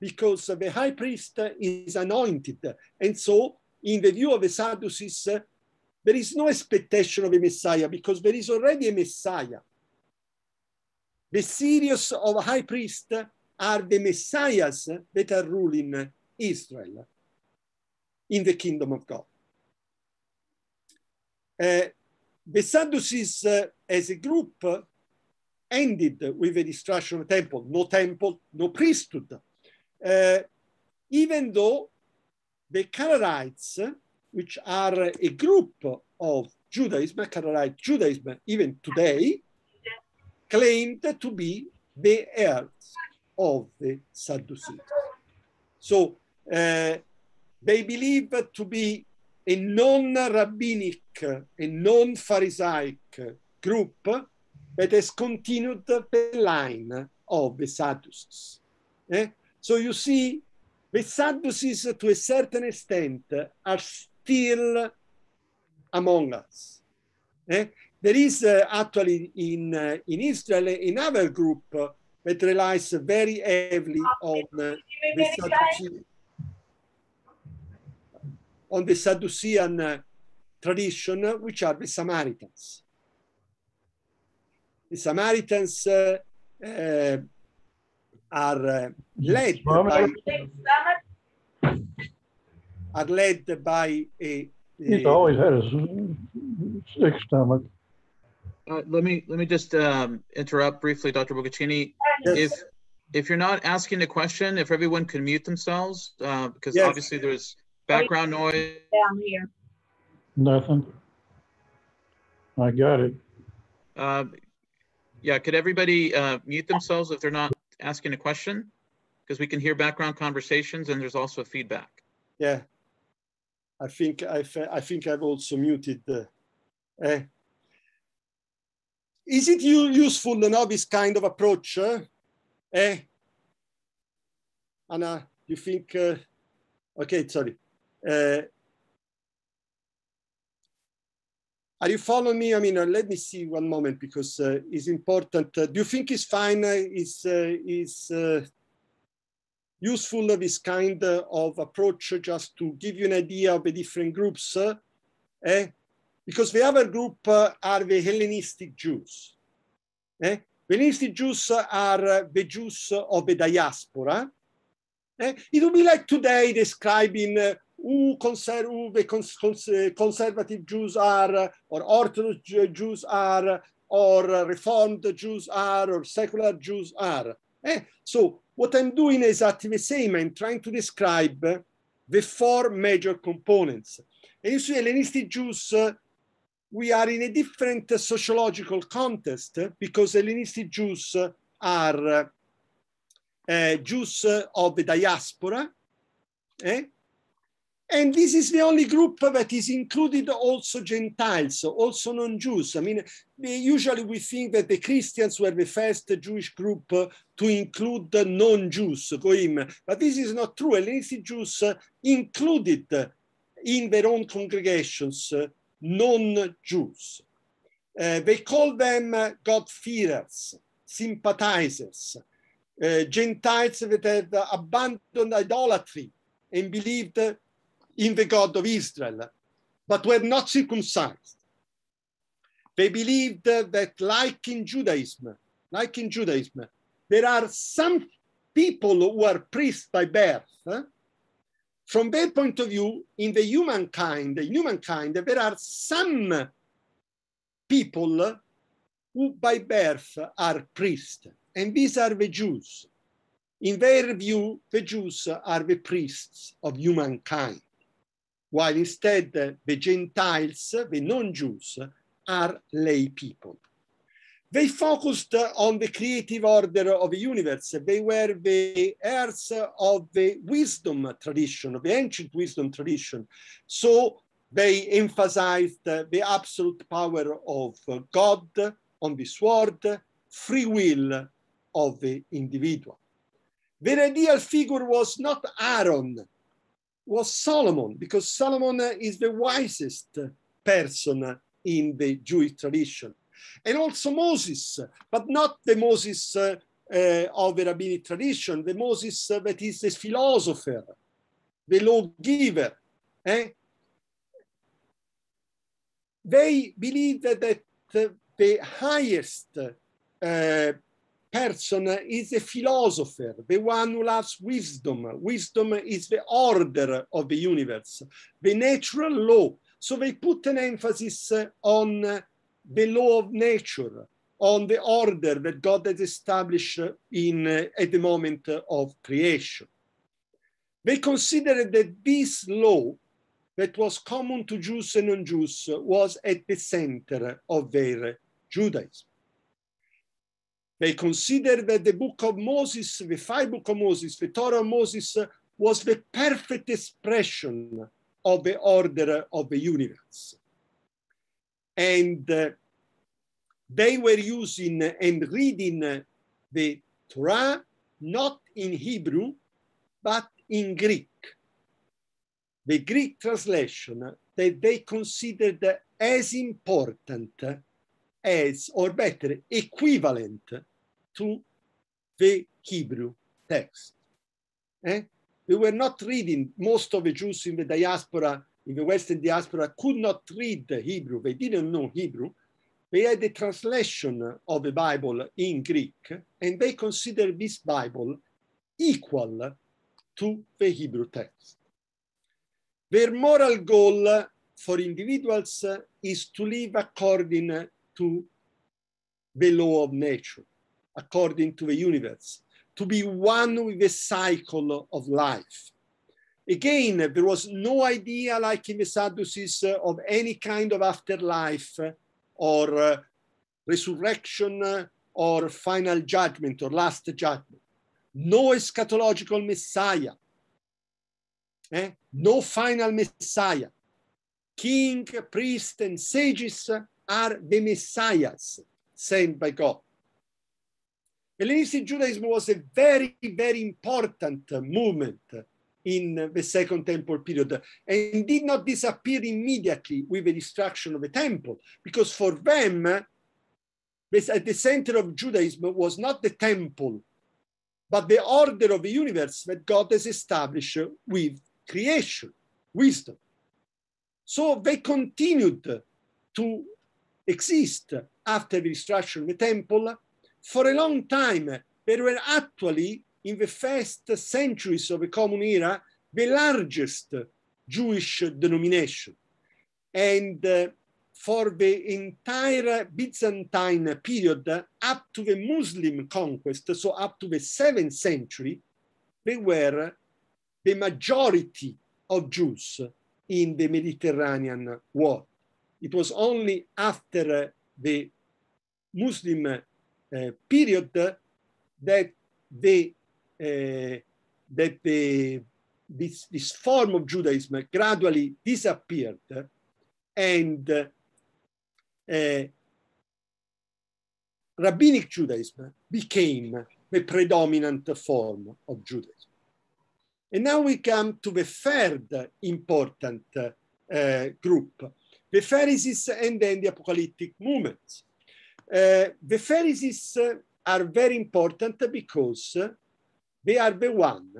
because the high priest is anointed. And so, in the view of the Sadducees, there is no expectation of a Messiah because there is already a Messiah. The series of high priests are the Messiahs that are ruling Israel in the kingdom of God. Uh, the Sadducees uh, as a group ended with the destruction of the temple. No temple, no priesthood uh, even though the Karaites, which are a group of Judaism, Karaite Judaism, even today, claimed to be the heirs of the Sadducees. So uh, they believe to be a non-rabbinic, a non-pharisaic group that has continued the line of the Sadducees. Eh? So you see, the Sadducees, to a certain extent, are still among us. Eh? There is uh, actually in, uh, in Israel another group uh, that relies very heavily on, the Sadducean, on the Sadducean tradition, which are the Samaritans. The Samaritans are eh, led by, are led by a, a always had a sick stomach. Uh, let me let me just um, interrupt briefly, Dr. Bocaccini. Yes. If if you're not asking a question, if everyone can mute themselves, uh, because yes. obviously there's background noise. Down here. Nothing. I got it. Uh, yeah, could everybody uh, mute themselves if they're not asking a question? Because we can hear background conversations and there's also feedback. Yeah, I think I've, I think I've also muted the. Uh, is it useful the this kind of approach? Uh, eh? Anna, you think? Uh, okay, sorry. Uh, Are you following me? I mean, uh, let me see one moment because uh, it's important. Uh, do you think it's fine? is is useful this kind of approach just to give you an idea of the different groups? eh? Because the other group are the Hellenistic Jews. Eh? The Hellenistic Jews are the Jews of the diaspora. Eh? It would be like today describing who conserve, who the cons conservative Jews are, or Orthodox Jews are, or Reformed Jews are, or secular Jews are. Eh? So what I'm doing is exactly the same. I'm trying to describe the four major components. And you see Hellenistic Jews, uh, we are in a different uh, sociological context uh, because Hellenistic Jews are eh, Jews of the diaspora, eh? And this is the only group that is included also Gentiles, also non-Jews. I mean, usually we think that the Christians were the first Jewish group uh, to include non-Jews, goyim. But this is not true. Hellenistic Jews uh, included uh, in their own congregations non-Jews. Uh, they call them God-fearers, sympathizers, uh, Gentiles that had abandoned idolatry and believed in the God of Israel, but were not circumcised. They believed that, like in Judaism, like in Judaism, there are some people who are priests by birth. Huh? From their point of view, in the humankind, in humankind, there are some people who by birth are priests, and these are the Jews. In their view, the Jews are the priests of humankind while instead eh, the Gentiles, the non-Jews, are lay people. They focused on the creative order of the universe. They were the heirs of the wisdom tradition, of the ancient wisdom tradition. So they emphasized eh, the absolute power of eh, God on this world, free will of the individual. Their ideal figure was not Aaron, was Solomon, because Solomon uh, is the wisest person in the Jewish tradition. And also Moses, but not the Moses uh, uh of the rabbinic tradition, the Moses uh, that is the philosopher, the lawgiver. Eh? They believe that, that the highest person is a philosopher, the one who loves wisdom. Wisdom is the order of the universe, the natural law. So they put an emphasis uh, on uh, the law of nature, on the order that God has established in, uh, at the moment of creation. They considered that this law that was common to Jews and non-Jews was at the center of their Judaism. They consider that the book of Moses, the five book of Moses, the Torah of Moses, was the perfect expression of the order of the universe. And uh, they were using and reading the Torah not in Hebrew, but in Greek. The Greek translation that they considered as important as, or better, equivalent to the Hebrew text. Eh? They were not reading, most of the Jews in the diaspora, in the Western diaspora, could not read the Hebrew. They didn't know Hebrew. They had a translation of the Bible in Greek, and they considered this Bible equal to the Hebrew text. Their moral goal for individuals is to live according to the law of nature, according to the universe, to be one with the cycle of life. Again, there was no idea, like in the Sadducees, uh, of any kind of afterlife uh, or uh, resurrection or final judgment or last judgment. No eschatological Messiah. Eh? No final Messiah. King, priest, and sages are the messiahs sent by God. Hellenistic Judaism was a very, very important movement in the Second Temple period and did not disappear immediately with the destruction of the temple, because for them, at the center of Judaism was not the temple, but the order of the universe that God has established with creation, wisdom. So they continued to exist after the destruction of the temple, for a long time, they were actually, in the first centuries of the Common Era, the largest Jewish denomination. And uh, for the entire Byzantine period, up to the Muslim conquest, so up to the seventh century, they were the majority of Jews in the Mediterranean world it was only after the Muslim uh, period that the uh, that the this, this form of Judaism gradually disappeared and uh, rabbinic Judaism became the predominant form of Judaism. And now we come to the third important uh, group the Pharisees and then the apocalyptic movement. Uh, the Pharisees are very important because they are the one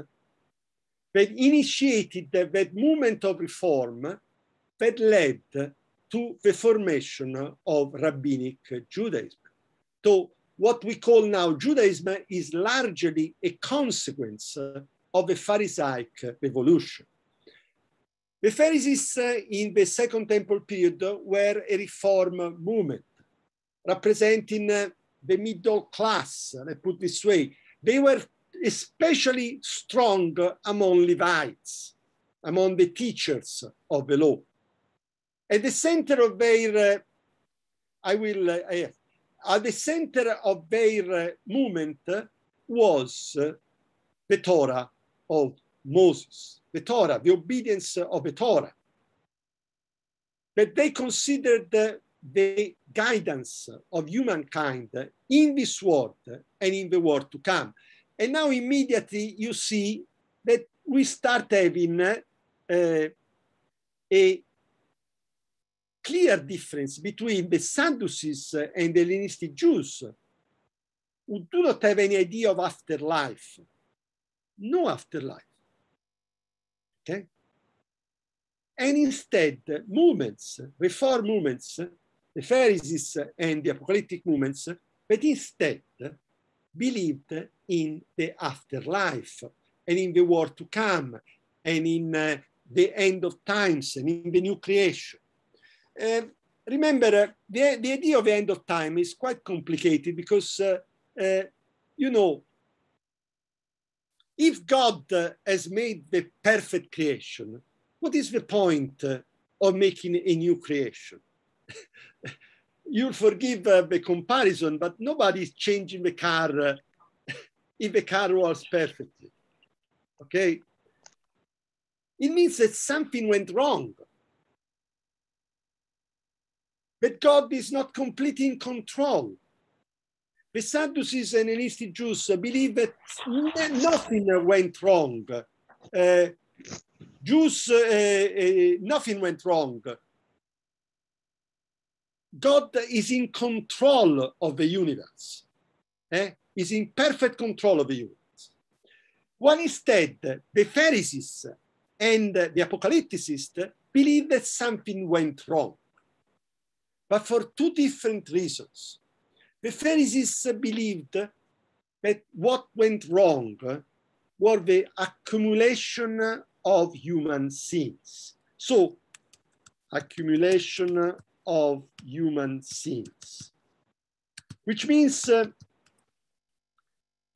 that initiated that movement of reform that led to the formation of rabbinic Judaism. So what we call now Judaism is largely a consequence of the Pharisaic revolution. The Pharisees eh, in the Second Temple period were a reform movement representing eh, the middle class, let's put this way. They were especially strong among Levites, among the teachers of the law. At the center of their, uh, I will, uh, at the center of their uh, movement was the Torah of Moses the Torah, the obedience of the Torah. That they considered the, the guidance of humankind in this world and in the world to come. And now immediately you see that we start having uh, a clear difference between the Sadducees and the Hellenistic Jews who do not have any idea of afterlife, no afterlife okay? And instead, movements, reform movements, the Pharisees and the apocalyptic movements, but instead believed in the afterlife and in the world to come and in uh, the end of times and in the new creation. Uh, remember, uh, the, the idea of the end of time is quite complicated because, uh, uh, you know, if God uh, has made the perfect creation, what is the point uh, of making a new creation? You'll forgive uh, the comparison, but nobody is changing the car if the car works perfectly. Okay? It means that something went wrong. That God is not completely in control the Sadducees and Hellenistic Jews believe that nothing went wrong. Uh, Jews, uh, uh, uh, nothing went wrong. God is in control of the universe. Eh? Is in perfect control of the universe. While instead, the Pharisees and the apocalypticists believe that something went wrong, but for two different reasons. The Pharisees believed that what went wrong were the accumulation of human sins. So, accumulation of human sins, which means uh,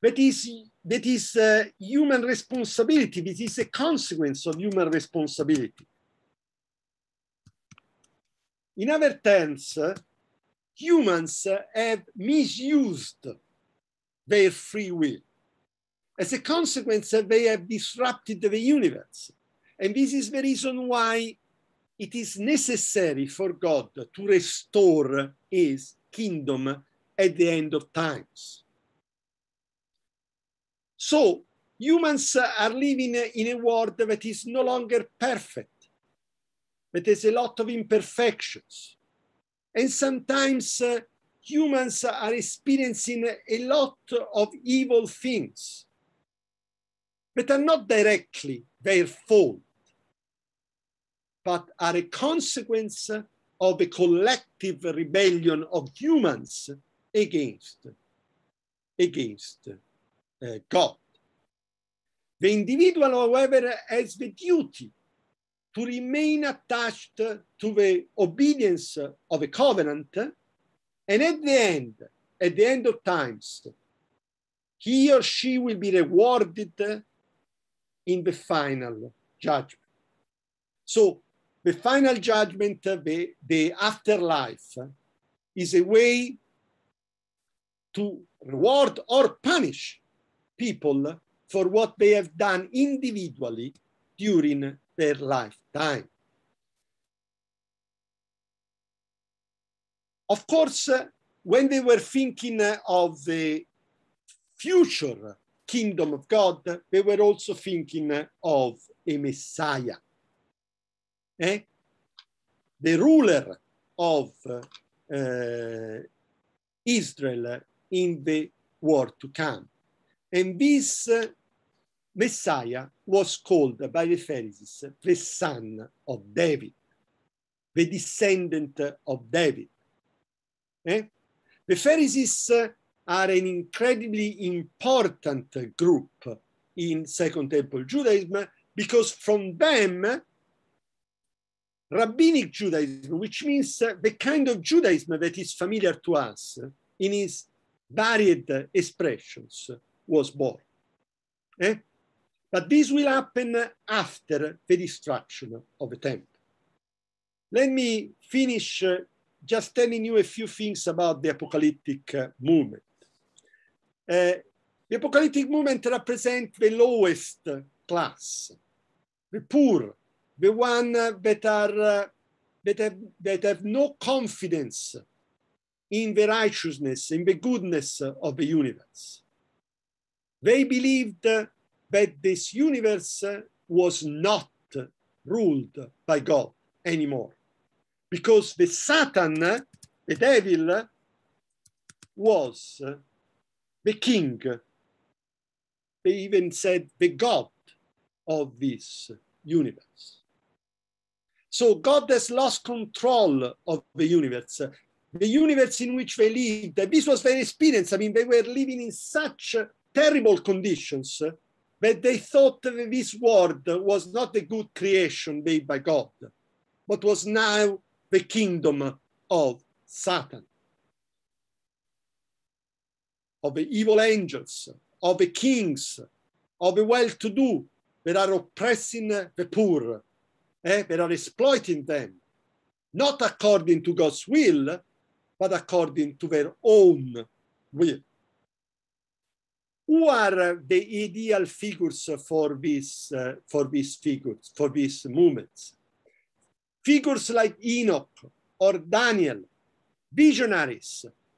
that is, that is uh, human responsibility, This is a consequence of human responsibility. In other terms, uh, humans have misused their free will. As a consequence, they have disrupted the universe. And this is the reason why it is necessary for God to restore his kingdom at the end of times. So humans are living in a world that is no longer perfect, but there's a lot of imperfections. And sometimes uh, humans are experiencing a lot of evil things that are not directly their fault, but are a consequence of a collective rebellion of humans against, against uh, God. The individual, however, has the duty to remain attached to the obedience of a covenant. And at the end, at the end of times, he or she will be rewarded in the final judgment. So the final judgment, the, the afterlife, is a way to reward or punish people for what they have done individually during their lifetime. Of course, uh, when they were thinking uh, of the future kingdom of God, they were also thinking uh, of a Messiah, eh? the ruler of uh, uh, Israel in the world to come. And this uh, Messiah was called by the Pharisees the son of David, the descendant of David. Eh? The Pharisees are an incredibly important group in Second Temple Judaism because from them, Rabbinic Judaism, which means the kind of Judaism that is familiar to us in its varied expressions, was born. Eh? But this will happen after the destruction of the temple. Let me finish uh, just telling you a few things about the apocalyptic uh, movement. Uh, the apocalyptic movement represents the lowest class, the poor, the one that are uh, that have, that have no confidence in the righteousness, in the goodness of the universe. They believed that this universe was not ruled by God anymore. Because the Satan, the devil, was the king. They even said the God of this universe. So God has lost control of the universe. The universe in which they lived, this was their experience. I mean, they were living in such terrible conditions but they thought that this world was not a good creation made by God, but was now the kingdom of Satan, of the evil angels, of the kings, of the well to do that are oppressing the poor, eh, that are exploiting them, not according to God's will, but according to their own will who are the ideal figures for these uh, for these figures for these movements figures like enoch or daniel visionaries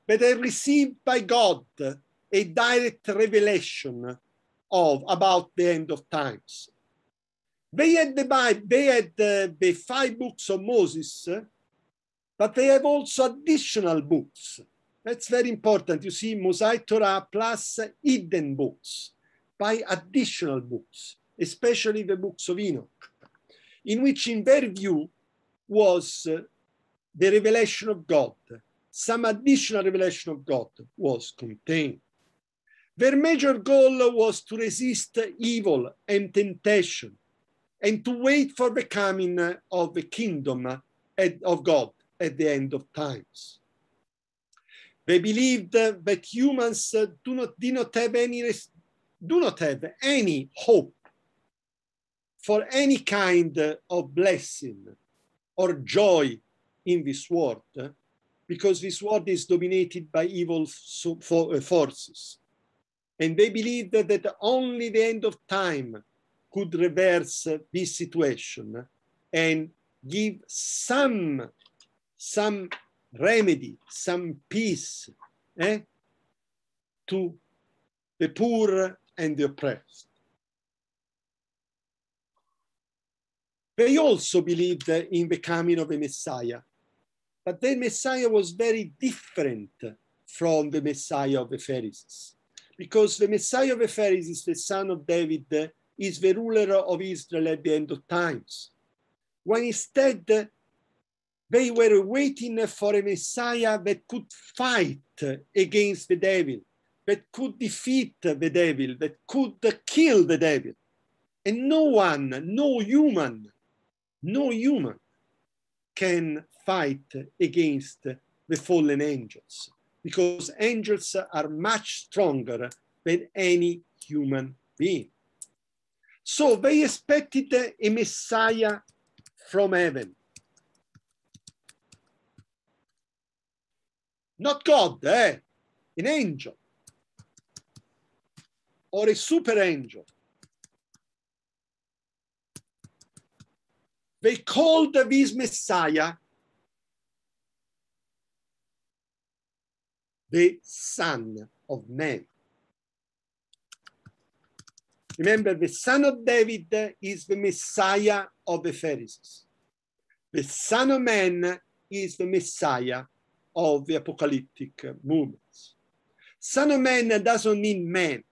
that have received by god a direct revelation of about the end of times they had the Bible, they had uh, the five books of moses but they have also additional books that's very important. You see Mosaic Torah plus hidden books by additional books, especially the books of Enoch, in which, in their view, was uh, the revelation of God. Some additional revelation of God was contained. Their major goal was to resist evil and temptation and to wait for the coming of the kingdom of God at the end of times. They believed that humans uh, do, not, do, not have any, do not have any hope for any kind uh, of blessing or joy in this world uh, because this world is dominated by evil forces. And they believed that only the end of time could reverse this situation and give some, some remedy, some peace eh, to the poor and the oppressed. They also believed in the coming of a Messiah, but their Messiah was very different from the Messiah of the Pharisees, because the Messiah of the Pharisees, the son of David, is the ruler of Israel at the end of times, when instead they were waiting for a Messiah that could fight against the devil, that could defeat the devil, that could kill the devil. And no one, no human, no human can fight against the fallen angels because angels are much stronger than any human being. So they expected a Messiah from heaven. Not God, eh? An angel. Or a super angel. They called this Messiah the Son of Man. Remember, the son of David is the Messiah of the Pharisees. The son of man is the Messiah of the apocalyptic movements. Son of man doesn't mean man.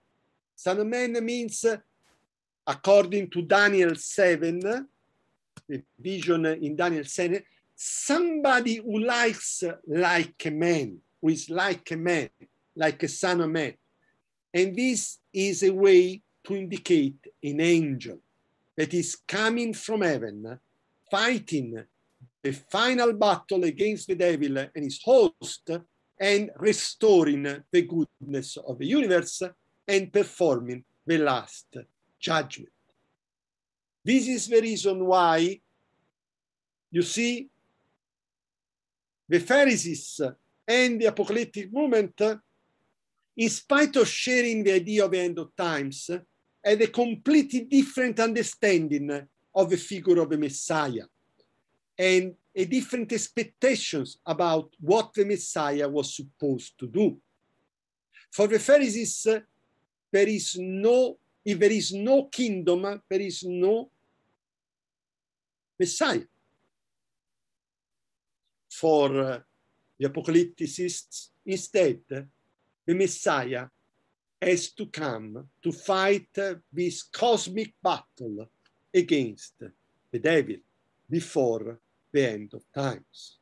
Son of man means, according to Daniel 7, the vision in Daniel 7, somebody who likes like a man, who is like a man, like a son of man. And this is a way to indicate an angel that is coming from heaven, fighting the final battle against the devil and his host and restoring the goodness of the universe and performing the last judgment. This is the reason why you see the Pharisees and the apocalyptic movement, in spite of sharing the idea of the end of times, had a completely different understanding of the figure of the Messiah and a different expectations about what the Messiah was supposed to do. For the Pharisees, uh, there is no, if there is no kingdom, uh, there is no Messiah. For uh, the apocalypticists, instead, uh, the Messiah has to come to fight uh, this cosmic battle against the devil before the end of times.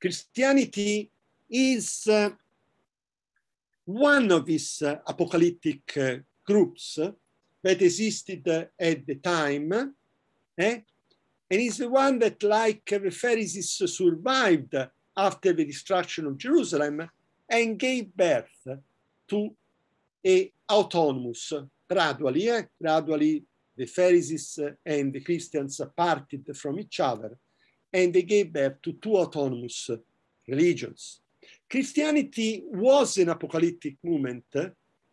Christianity is uh, one of these uh, apocalyptic uh, groups uh, that existed uh, at the time, uh, eh? and is the one that, like the Pharisees, survived after the destruction of Jerusalem and gave birth to a autonomous, gradually, eh? gradually the Pharisees and the Christians parted from each other and they gave birth to two autonomous religions. Christianity was an apocalyptic movement,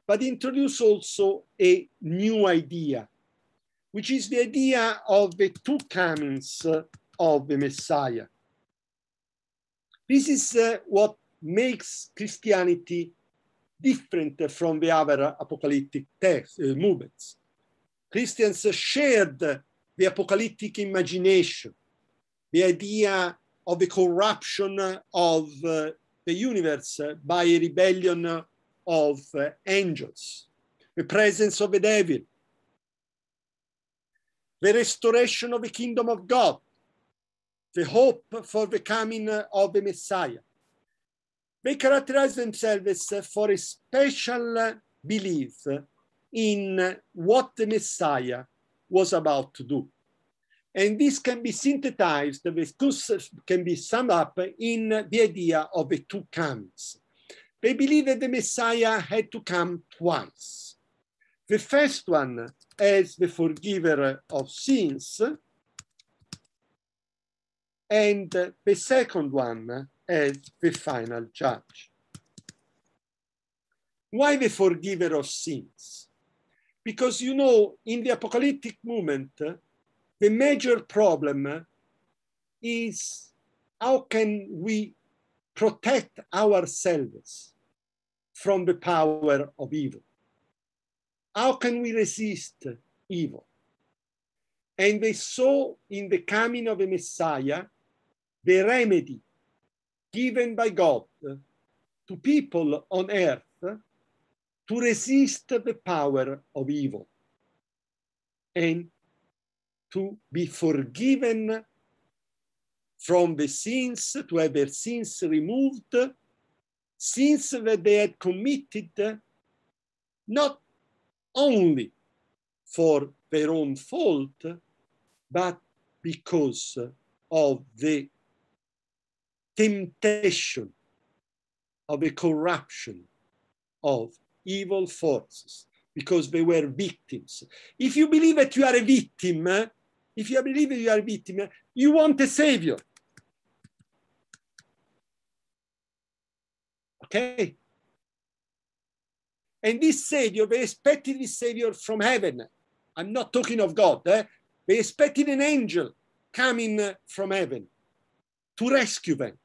but introduced also a new idea, which is the idea of the two comings of the Messiah. This is uh, what makes Christianity different from the other apocalyptic text, uh, movements. Christians shared the apocalyptic imagination the idea of the corruption of uh, the universe by a rebellion of uh, angels, the presence of the devil, the restoration of the kingdom of God, the hope for the coming of the Messiah. They characterize themselves for a special belief in what the Messiah was about to do. And this can be synthesized, this can be summed up in the idea of the two comings. They believe that the Messiah had to come twice. The first one as the forgiver of sins, and the second one as the final judge. Why the forgiver of sins? Because, you know, in the apocalyptic movement, the major problem is how can we protect ourselves from the power of evil? How can we resist evil? And they saw in the coming of the Messiah the remedy given by God to people on earth to resist the power of evil. And to be forgiven from the sins, to have their sins removed, sins that they had committed, not only for their own fault, but because of the temptation of the corruption of evil forces because they were victims. If you believe that you are a victim, if you are a believer, you are a victim. You want a savior. Okay? And this savior, they expected this savior from heaven. I'm not talking of God. Eh? They expected an angel coming eh, from heaven to rescue them.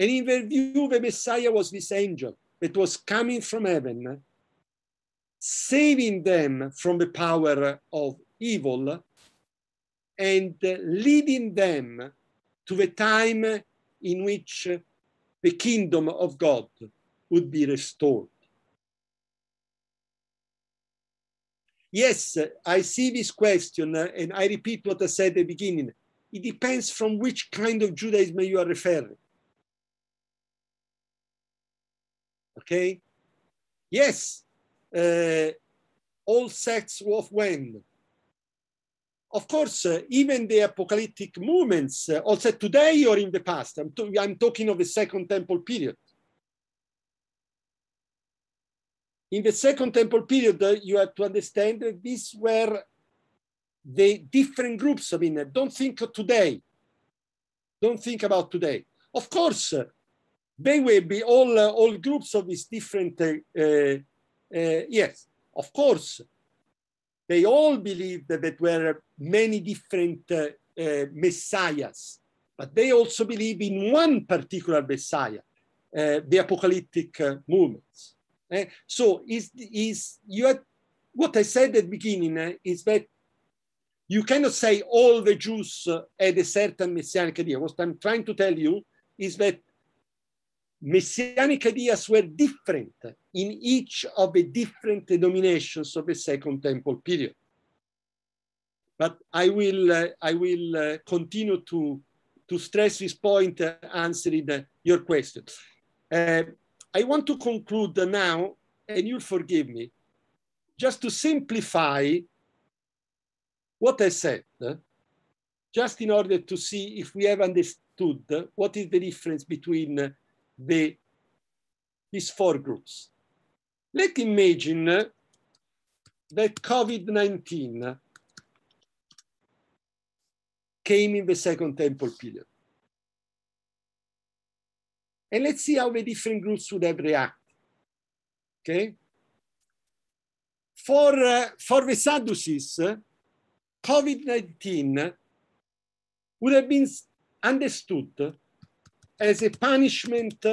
And in their view, the Messiah was this angel that was coming from heaven eh? saving them from the power of evil and leading them to the time in which the kingdom of God would be restored. Yes, I see this question, and I repeat what I said at the beginning. It depends from which kind of Judaism you are referring. Okay? Yes, uh, all sects of when? Of course, uh, even the apocalyptic movements, uh, also today or in the past, I'm, I'm talking of the Second Temple period. in the Second Temple period, uh, you have to understand that these were the different groups. I mean, don't think of today. Don't think about today. Of course, uh, they will be all, uh, all groups of these different uh, yes, of course, they all believed that there were many different uh, uh, messiahs, but they also believe in one particular messiah, the apocalyptic movements. Eh, so is, is you had, what I said at the beginning eh, is that you cannot say all the Jews had a certain messianic idea. What I'm trying to tell you is that messianic ideas were different in each of the different denominations of the Second Temple period. But I will, uh, I will uh, continue to, to stress this point uh, answering uh, your question. Uh, I want to conclude now, and you'll forgive me, just to simplify what I said, just in order to see if we have understood what is the difference between the, these four groups. Let's imagine that COVID-19 came in the Second Temple period. And let's see how the different groups would have reacted. Okay? For, uh, for the Sadducees, uh, COVID-19 would have been understood as a punishment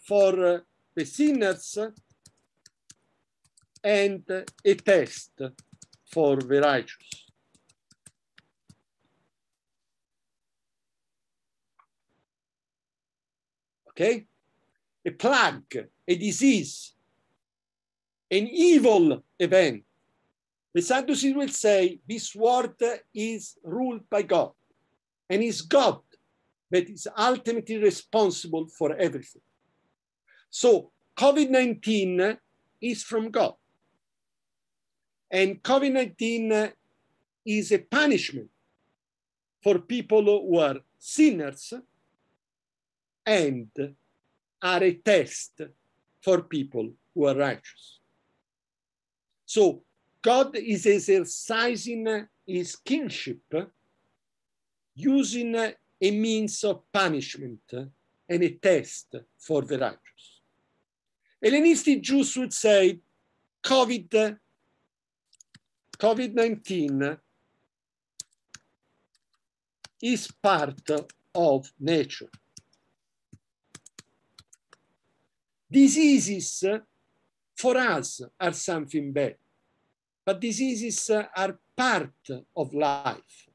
for uh, the sinners and a test for the righteous. Okay? A plague, a disease, an evil event. The Sadducees will say this world is ruled by God and is God that is ultimately responsible for everything. So COVID 19 is from God. And COVID 19 is a punishment for people who are sinners and are a test for people who are righteous. So God is exercising his kingship using a means of punishment and a test for the righteous. Hellenistic Jews would say COVID, COVID-19 is part of nature. Diseases for us are something bad, but diseases are part of life.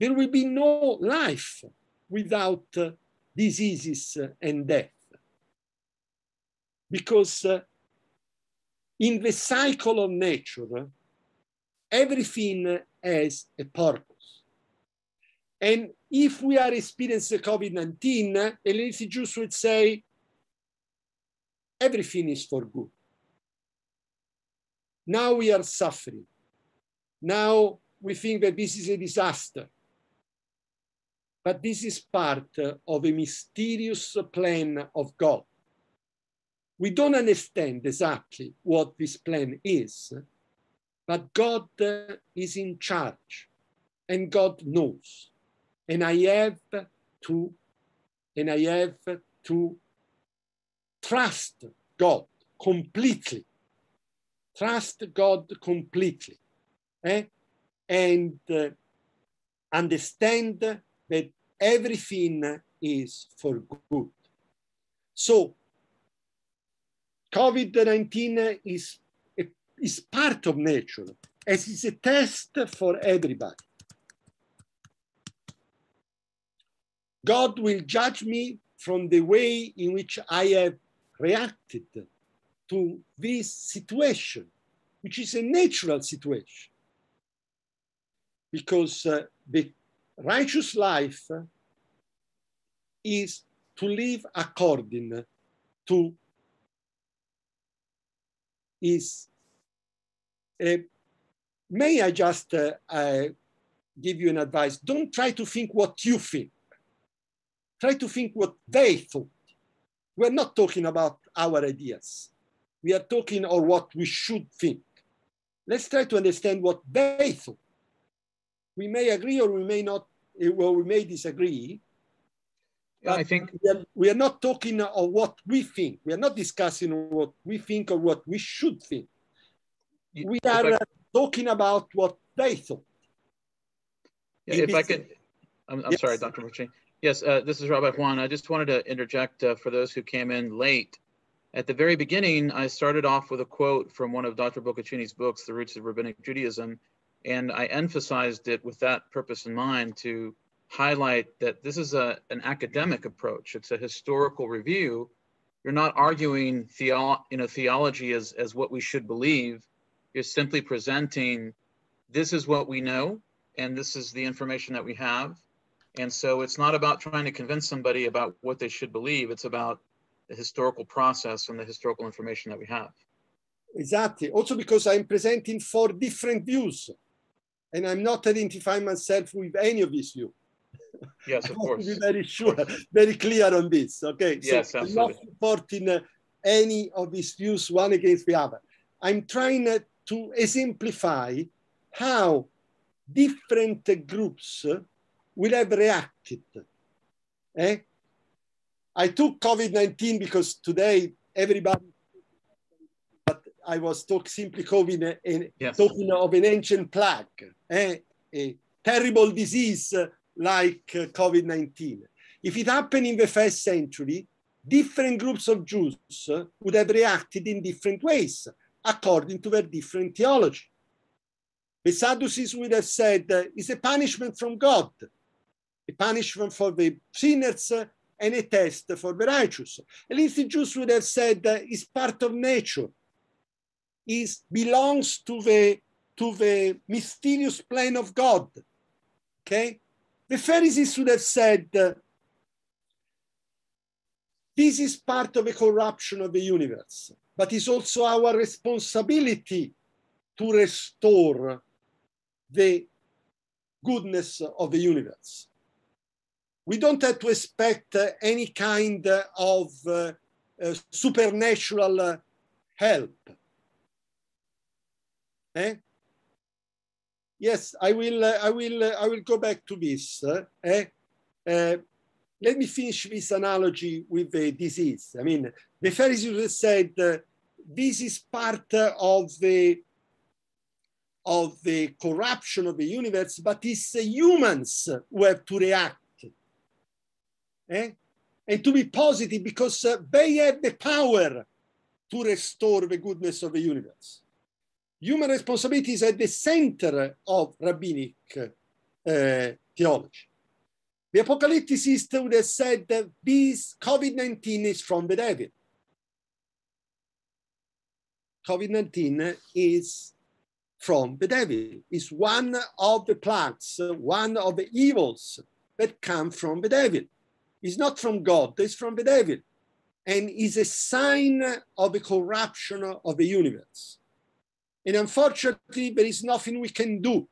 There will be no life without uh, diseases uh, and death. Because uh, in the cycle of nature, everything has a purpose. And if we are experiencing COVID-19, Elise Jews would say, everything is for good. Now we are suffering. Now we think that this is a disaster but this is part of a mysterious plan of God. We don't understand exactly what this plan is, but God is in charge and God knows. And I have to, and I have to trust God completely. Trust God completely. Eh? And uh, understand that everything is for good. So COVID-19 is, is part of nature, as is a test for everybody. God will judge me from the way in which I have reacted to this situation, which is a natural situation, because uh, the righteous life is to live according to is eh, may i just uh, uh, give you an advice don't try to think what you think try to think what they thought we're not talking about our ideas we are talking or what we should think let's try to understand what they thought we may agree or we may not well, we may disagree. I think we are, we are, not talking of what we think. We are not discussing what we think or what we should think. We are I, uh, talking about what they thought. Yeah, if, I could, I'm, I'm yes. sorry, Dr. Puccini. Yes, uh, this is Rabbi Juan. I just wanted to interject uh, for those who came in late. At the very beginning, I started off with a quote from one of Dr. Boccaccini's books, The Roots of Rabbinic Judaism, and I emphasized it with that purpose in mind to highlight that this is a, an academic approach. It's a historical review. You're not arguing theo you know, theology as, as what we should believe. You're simply presenting this is what we know, and this is the information that we have. And so it's not about trying to convince somebody about what they should believe. It's about the historical process and the historical information that we have. Exactly. Also because I'm presenting four different views and I'm not identifying myself with any of these views. Yes, of course. be very sure, very clear on this. Okay. Yes, so I'm not supporting uh, any of these views one against the other. I'm trying uh, to exemplify how different uh, groups uh, will have reacted. Eh? I took COVID 19 because today everybody I was talk, simply in, yes. talking of an ancient plague, eh? a terrible disease uh, like uh, COVID 19. If it happened in the first century, different groups of Jews uh, would have reacted in different ways according to their different theology. The Sadducees would have said it's a punishment from God, a punishment for the sinners and a test for the righteous. At least the Jews would have said it's part of nature is belongs to the to the mysterious plan of God. Okay, the Pharisees would have said, uh, "This is part of the corruption of the universe, but it's also our responsibility to restore the goodness of the universe." We don't have to expect uh, any kind of uh, uh supernatural uh, help Eh? Yes, I will. Uh, I will. Uh, I will go back to this. Uh, eh? Uh, let me finish this analogy with the disease. I mean, the Pharisees said uh, this is part of the of the corruption of the universe, but it's humans who have to react. Eh? And to be positive because they have the power to restore the goodness of the universe human responsibility is at the center of rabbinic uh, theology. The apocalypticist would have said that this COVID 19 is from the devil. COVID 19 is from the devil, It's one of the plagues, one of the evils that come from the devil. It's not from God, it's from the devil, and is a sign of the corruption of the universe. And unfortunately, there is nothing we can do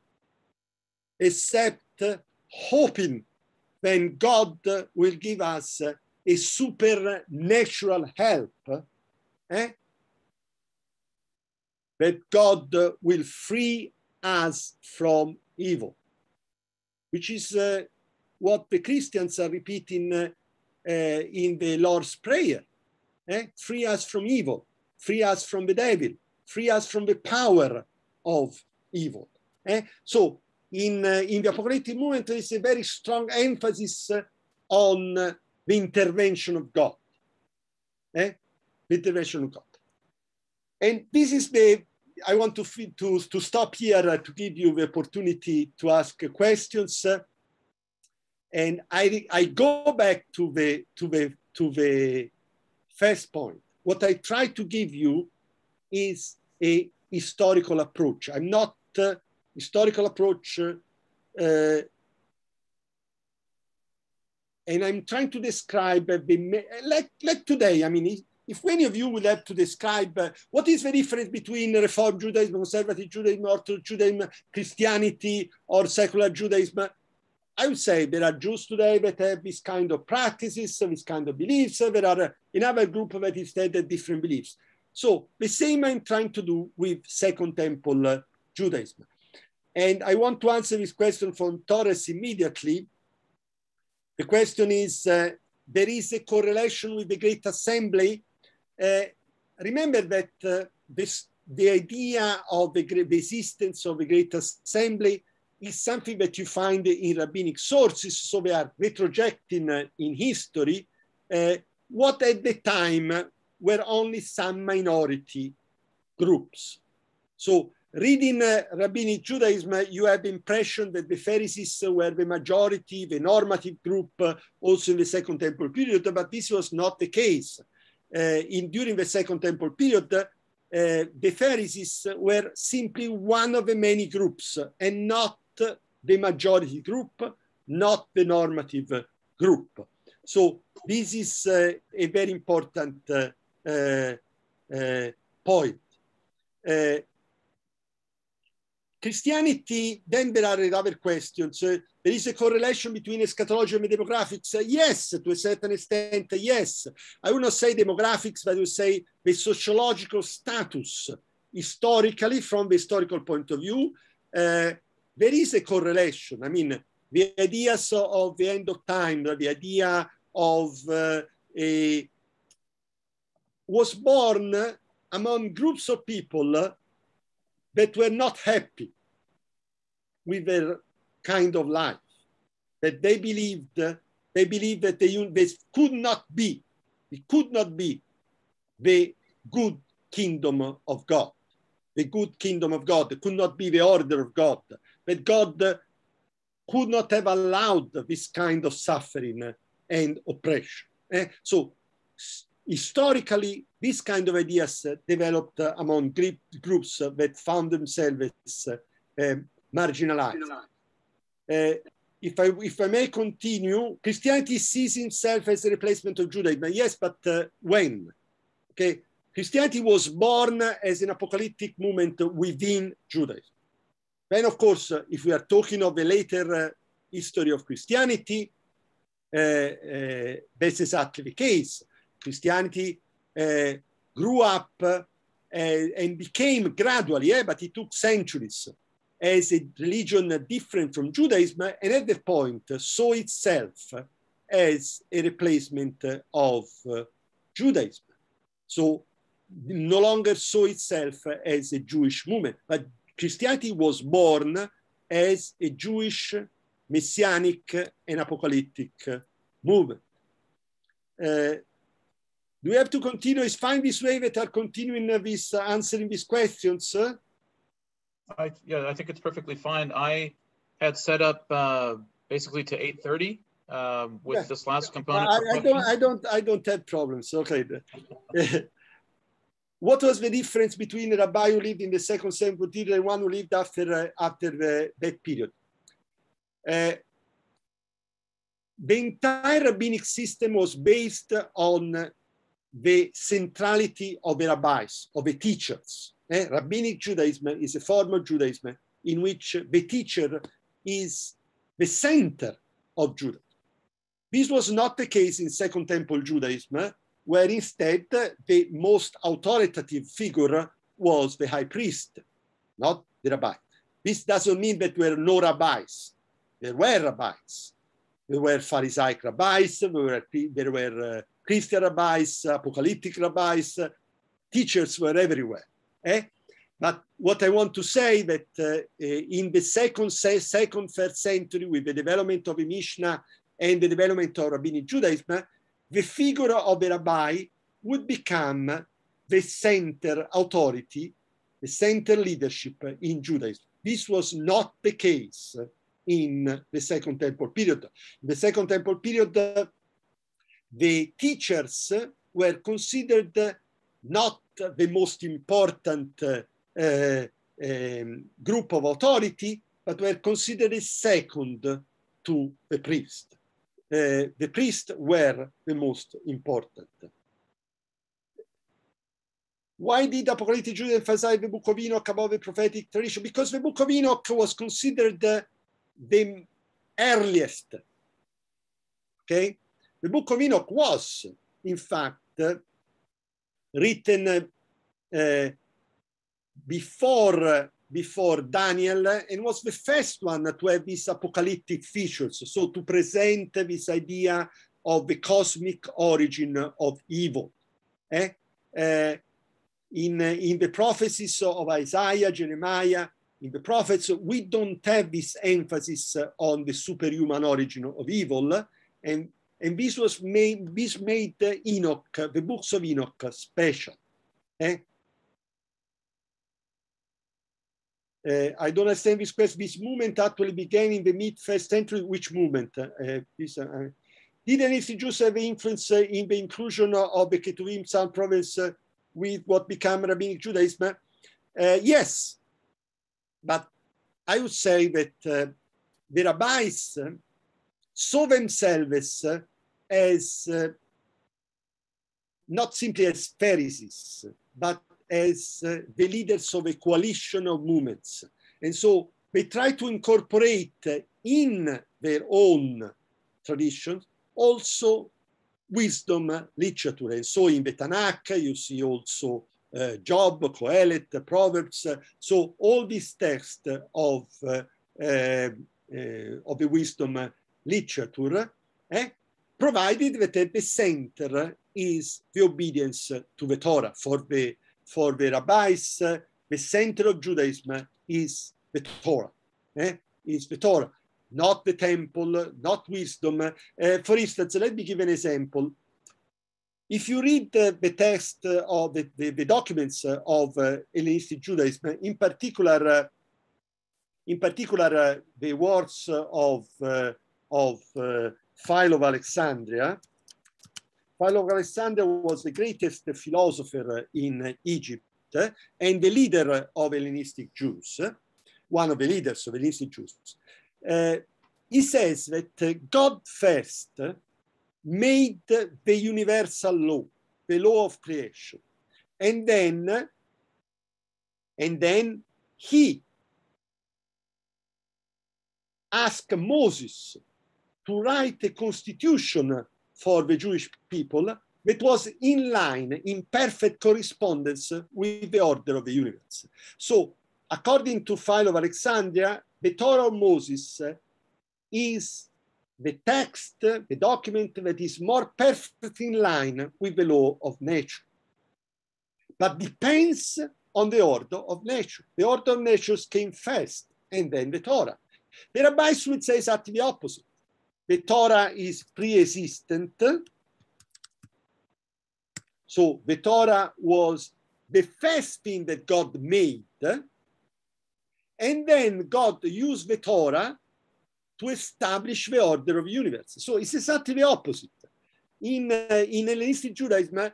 except uh, hoping then God uh, will give us uh, a supernatural help eh? that God will free us from evil, which is uh, what the Christians are repeating uh, uh, in the Lord's Prayer. Eh? Free us from evil, free us from the devil, free us from the power of evil. Eh? So in, uh, in the apocalyptic movement, there is a very strong emphasis uh, on uh, the intervention of God. Eh? The intervention of God. And this is the, I want to, to, to stop here uh, to give you the opportunity to ask questions. Uh, and I, I go back to the, to, the, to the first point. What I try to give you is a historical approach. I'm not uh, historical approach, uh, and I'm trying to describe like like today. I mean, if any of you would have to describe uh, what is the difference between Reform Judaism, conservative Judaism, Orthodox Judaism, Christianity, or secular Judaism, I would say there are Jews today that have this kind of practices, this kind of beliefs. There are another group that instead have different beliefs. So the same I'm trying to do with Second Temple uh, Judaism. And I want to answer this question from Torres immediately. The question is, uh, there is a correlation with the Great Assembly. Uh, remember that uh, this, the idea of the, the existence of the Great Assembly is something that you find in rabbinic sources, so they are retrojecting uh, in history uh, what at the time were only some minority groups. So reading uh, rabbinic Judaism, you have the impression that the Pharisees were the majority, the normative group, uh, also in the Second Temple period, but this was not the case. Uh, in, during the Second Temple period, uh, the Pharisees were simply one of the many groups and not the majority group, not the normative group. So this is a very important point. Christianity, then there are other questions. Uh, there is a correlation between eschatology and demographics. Uh, yes, to a certain extent, uh, yes. I would not say demographics, but I would say the sociological status historically, from the historical point of view. there is a correlation. I mean, the ideas of the end of time, the idea of a was born among groups of people that were not happy with their kind of life, that they believed, they believed that they, they could not be, it could not be the good kingdom of God, the good kingdom of God, it could not be the order of God, that God could not have allowed this kind of suffering and oppression. Eh? So historically, these kind of ideas uh, developed uh, among groups that found themselves uh, um, marginalized. if, I, if I may continue, Christianity sees itself as a replacement of Judaism. Yes, but when? Okay, Christianity was born as an apocalyptic movement within Judaism. Then, of course, uh, if we are talking of the later uh, history of Christianity, uh, this is actually the case. Christianity uh, grew up uh, and became gradually, eh, but it took centuries, as a religion different from Judaism, and at that point saw itself as a replacement of Judaism. So no longer saw itself as a Jewish movement, but Christianity was born as a Jewish, messianic, and apocalyptic movement. Uh, do we have to continue? Is find this way that are continuing this uh, answering these questions? Uh? I, yeah, I think it's perfectly fine. I had set up uh, basically to 8.30 um, with yeah. this last component. I, I, don't, I, don't, I don't have problems. Okay. what was the difference between a Rabbi who lived in the second century period and one who lived after, uh, after that period? Uh, the entire rabbinic system was based on the centrality of the rabbis, of the teachers. Eh? Rabbinic Judaism is a form of Judaism in which the teacher is the center of Judaism. This was not the case in Second Temple Judaism, where instead the most authoritative figure was the high priest, not the rabbi. This doesn't mean that there were no rabbis. There were rabbis. There were Pharisaic rabbis, there were, there were uh, Christian rabbis, apocalyptic rabbis, teachers were everywhere. Eh? But what I want to say that uh, in the second, second, third century, with the development of the Mishnah and the development of Rabbinic Judaism, the figure of the rabbi would become the center authority, the center leadership in Judaism. This was not the case in the Second Temple period. In the Second Temple period, the teachers were considered not the most important uh, um, group of authority, but were considered second to the priest. Uh, the priests were the most important. Why did Apocalyptic Jude emphasize the Book of Enoch above the prophetic tradition? Because the Book of Enoch was considered the, the earliest, okay, the book of Enoch was, in fact, uh, written uh, before, uh, before Daniel and was the first one to have these apocalyptic features. So to present this idea of the cosmic origin of evil. Eh? Uh, in, in the prophecies of Isaiah, Jeremiah, in the prophets, we don't have this emphasis on the superhuman origin of evil, and and this was made, this made Enoch, the books of Enoch special. Eh? Uh, I don't understand this question. This movement actually began in the mid first century. Which movement? Uh, this, uh, uh did anything Jews have influence uh, in the inclusion of the Ketuvim Psalm province uh, with what became Rabbinic Judaism? yes, but I would say that the rabbis saw themselves as uh, not simply as Pharisees, but as uh, the leaders of a coalition of movements. And so they try to incorporate uh, in their own traditions also wisdom uh, literature. And so in the Tanakh, you see also uh, Job, Kohelet, uh, Proverbs. so all these texts of, uh, uh, of the wisdom literature eh, provided that the center is the obedience to the Torah. For the, for the rabbis, uh, the center of Judaism is the Torah, eh? is the Torah, not the temple, not wisdom. Uh, for instance, let me give an example. If you read the, the text uh, or the, the, the, documents uh, of uh, Hellenistic Judaism, in particular, uh, in particular the words of, of Philo of Alexandria. Philo of Alexandria was the greatest philosopher in Egypt eh, and the leader of Hellenistic Jews, one of the leaders of Hellenistic Jews. Uh, he says that eh, God first made the universal law, the law of creation, and then, and then he asked Moses to write a constitution for the Jewish people that was in line, in perfect correspondence with the order of the universe. So, according to Philo of Alexandria, the Torah of Moses is the text, the document that is more perfect in line with the law of nature, but depends on the order of nature. The order of nature came first, and then the Torah. The rabbis would say exactly the opposite the Torah is pre-existent. So the Torah was the first thing that God made. And then God used the Torah to establish the order of the universe. So it's exactly the opposite. In, uh, in Hellenistic Judaism,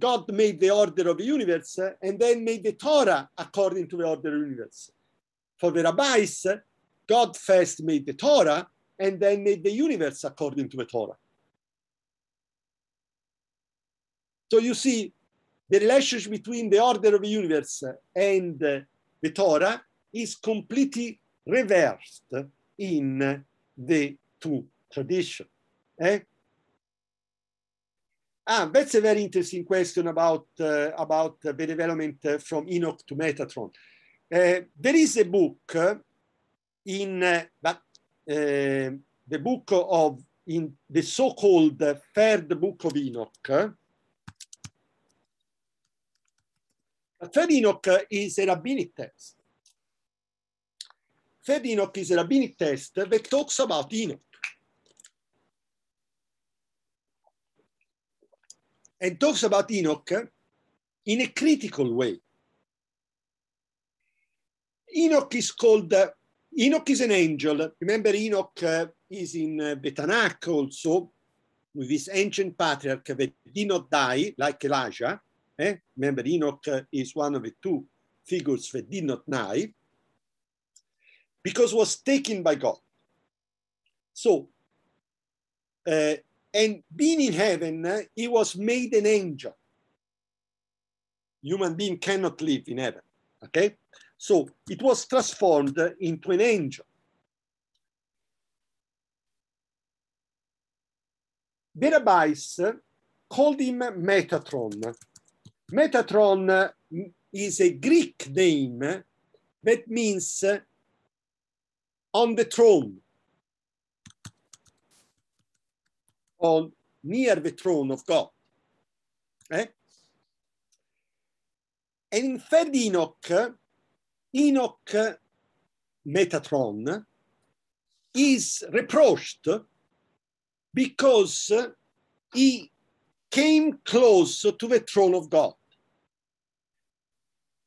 God made the order of the universe uh, and then made the Torah according to the order of the universe. For the rabbis, uh, God first made the Torah and then made the universe according to the Torah. So you see, the relationship between the order of the universe and the Torah is completely reversed in the two traditions. Eh? Ah, that's a very interesting question about, uh, about the development from Enoch to Metatron. Uh, there is a book in, uh, but Eh, the book of in the so-called third book of Enoch. Third Enoch is a rabbinic text. Third Enoch is a rabbinic text that talks about Enoch. And talks about Enoch in a critical way. Enoch is called Enoch is an angel. Remember, Enoch uh, is in uh, the Tanakh also with this ancient patriarch that did not die, like Elijah. Eh? Remember, Enoch uh, is one of the two figures that did not die because was taken by God. So, uh, and being in heaven, uh, he was made an angel. Human being cannot live in heaven. Okay, so it was transformed into an angel. Berabais called him Metatron. Metatron is a Greek name that means on the throne, or near the throne of God. Eh? And in Third Enoch, Enoch Metatron is reproached because he came close to the throne of God.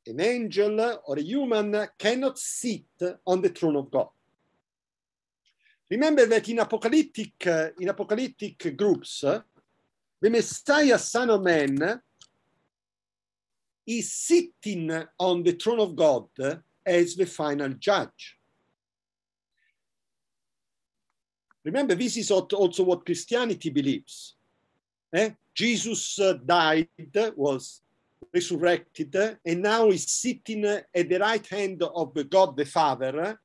An angel or a human cannot sit on the throne of God. Remember that in apocalyptic, in apocalyptic groups, the Messiah, Son of Man, is sitting on the throne of God as the final judge. Remember, this is also what Christianity believes. Eh? Jesus uh, died, was resurrected, and now is sitting at the right hand of God the Father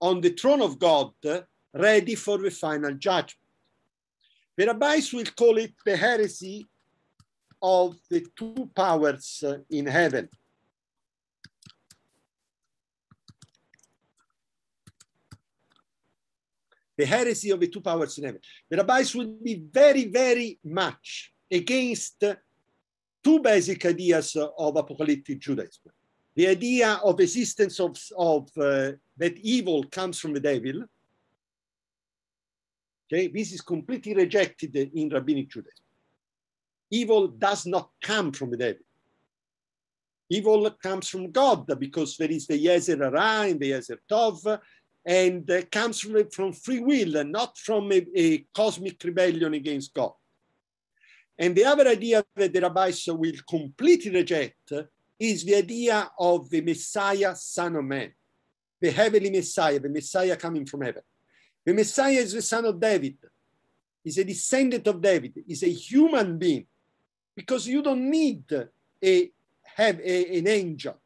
on the throne of God, ready for the final judgment. The rabbis will call it the heresy of the two powers uh, in heaven. The heresy of the two powers in heaven. The rabbis would be very, very much against two basic ideas of apocalyptic Judaism. The idea of existence of, of uh, that evil comes from the devil. Okay, this is completely rejected in rabbinic Judaism evil does not come from the devil. Evil comes from God because there is the Yezer Hara and the Yezer Tov, and uh, comes from, from free will and not from a, a, cosmic rebellion against God. And the other idea that the rabbis will completely reject is the idea of the Messiah, Son of Man, the heavenly Messiah, the Messiah coming from heaven. The Messiah is the son of David. He's a descendant of David. He's a human being because you don't need a have a, an angel.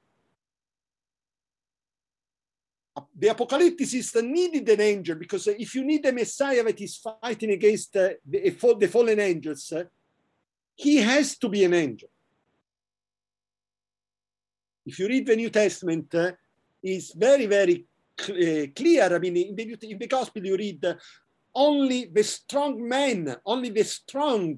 The apocalypticist needed an angel because if you need a Messiah that is fighting against the, the fallen angels, uh, he has to be an angel. If you read the New Testament, uh, it's very, very uh, clear. I mean, in the, in the Gospel, you read only the strong men, only the strong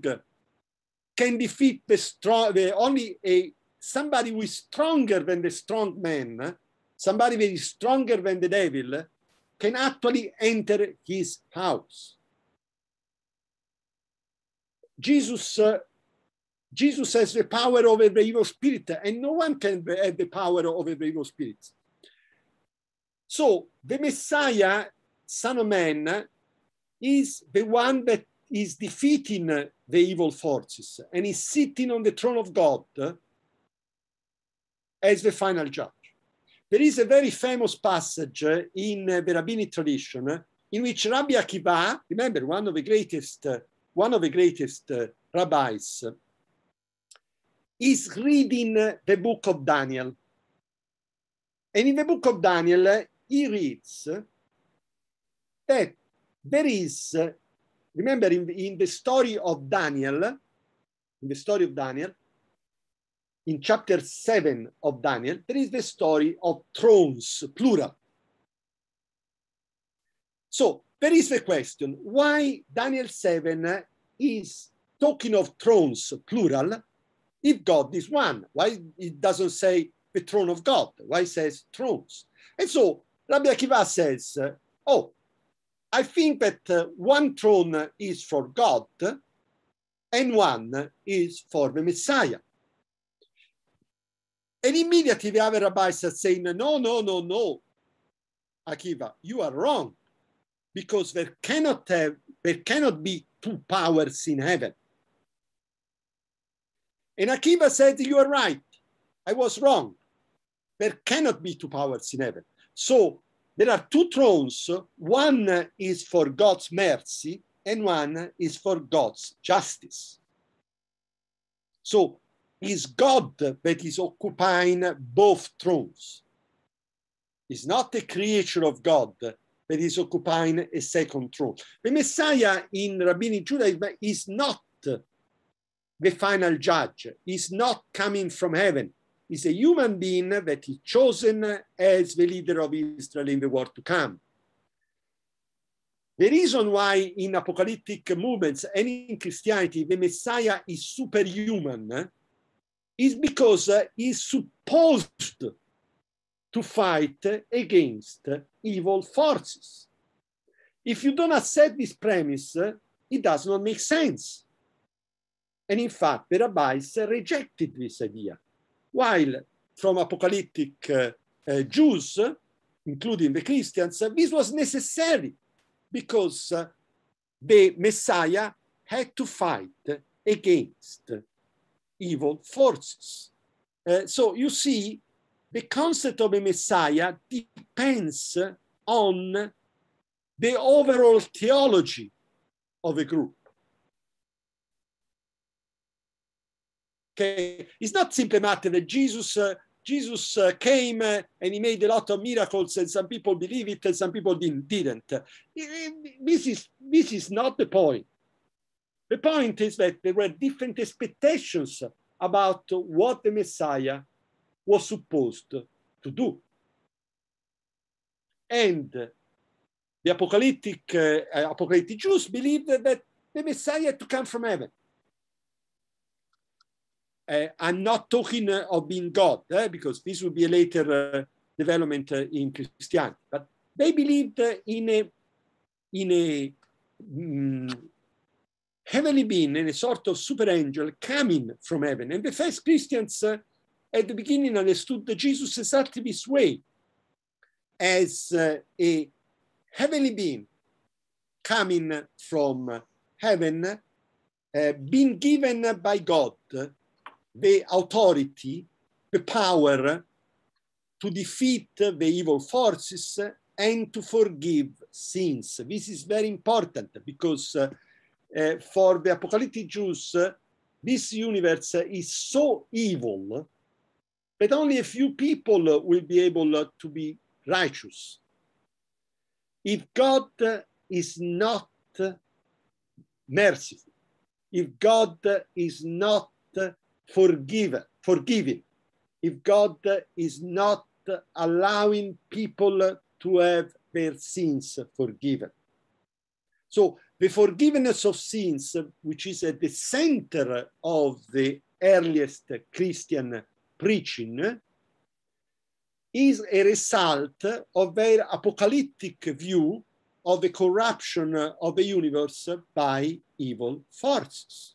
can defeat the strong, the only a somebody who is stronger than the strong man, somebody that is stronger than the devil, can actually enter his house. Jesus, uh, Jesus has the power over the evil spirit, and no one can have the power over the evil spirit. So the Messiah, Son of Man, is the one that is defeating uh, the evil forces and is sitting on the throne of God uh, as the final judge. There is a very famous passage uh, in the rabbinic tradition in which Rabbi Akiva, remember, one of the greatest, one of the greatest rabbis, is reading the book of Daniel. And in the book of Daniel, he reads that there is Remember in the, in the story of Daniel, in the story of Daniel, in chapter 7 of Daniel, there is the story of thrones, plural. So there is the question why Daniel 7 is talking of thrones, plural, if God is one? Why it doesn't say the throne of God? Why it says thrones? And so Rabbi Akiva says, oh, I think that uh, one throne is for God and one is for the Messiah. And immediately the other rabbis are saying, no, no, no, no, Akiva, you are wrong because there cannot have, there cannot be two powers in heaven. And Akiva said, you are right. I was wrong. There cannot be two powers in heaven. So there are two thrones. One is for God's mercy and one is for God's justice. So is God that is occupying both thrones. It's not a creature of God that is occupying a second throne. The Messiah in Rabbinic Judaism is not the final judge, is not coming from heaven, is a human being that is chosen as the leader of Israel in the world to come. The reason why in apocalyptic movements and in Christianity the Messiah is superhuman is because he's supposed to fight against evil forces. If you don't accept this premise, it does not make sense. And in fact, the rabbis rejected this idea. While from apocalyptic eh, eh, Jews, including the Christians, this was necessary because eh, the Messiah had to fight against evil forces. Uh, so you see, the concept of a Messiah depends on the overall theology of a group. Okay, it's not simply a matter that Jesus uh, Jesus uh, came uh, and he made a lot of miracles, and some people believe it, and some people didn't. didn't. Uh, this is this is not the point. The point is that there were different expectations about what the Messiah was supposed to do. And the apocalyptic, uh, apocalyptic Jews believed that, that the Messiah had to come from heaven. Uh, I'm not talking uh, of being God, eh, because this would be a later uh, development uh, in Christianity. But they believed uh, in a in a mm, heavenly being, in a sort of super angel coming from heaven. And the first Christians at the beginning understood Jesus exactly this way, as a heavenly being coming from heaven, being given by God the authority, the power to defeat the evil forces and to forgive sins. This is very important because uh, uh, for the apocalyptic Jews, uh, this universe is so evil that only a few people will be able to be righteous. If God uh, is not uh, merciful, if God uh, is not forgive, forgiving. If God is not allowing people to have their sins forgiven. So the forgiveness of sins, which is at the center of the earliest Christian preaching, is a result of their apocalyptic view of the corruption of the universe by evil forces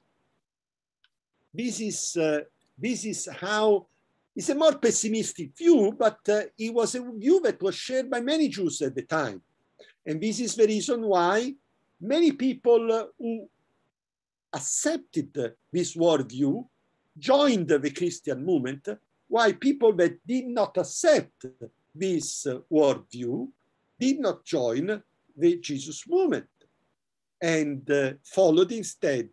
this is uh, this is how it's a more pessimistic view, but it uh, was a view that was shared by many Jews at the time, and this is the reason why many people uh, who accepted this worldview joined the Christian movement, while people that did not accept this worldview did not join the Jesus movement and followed instead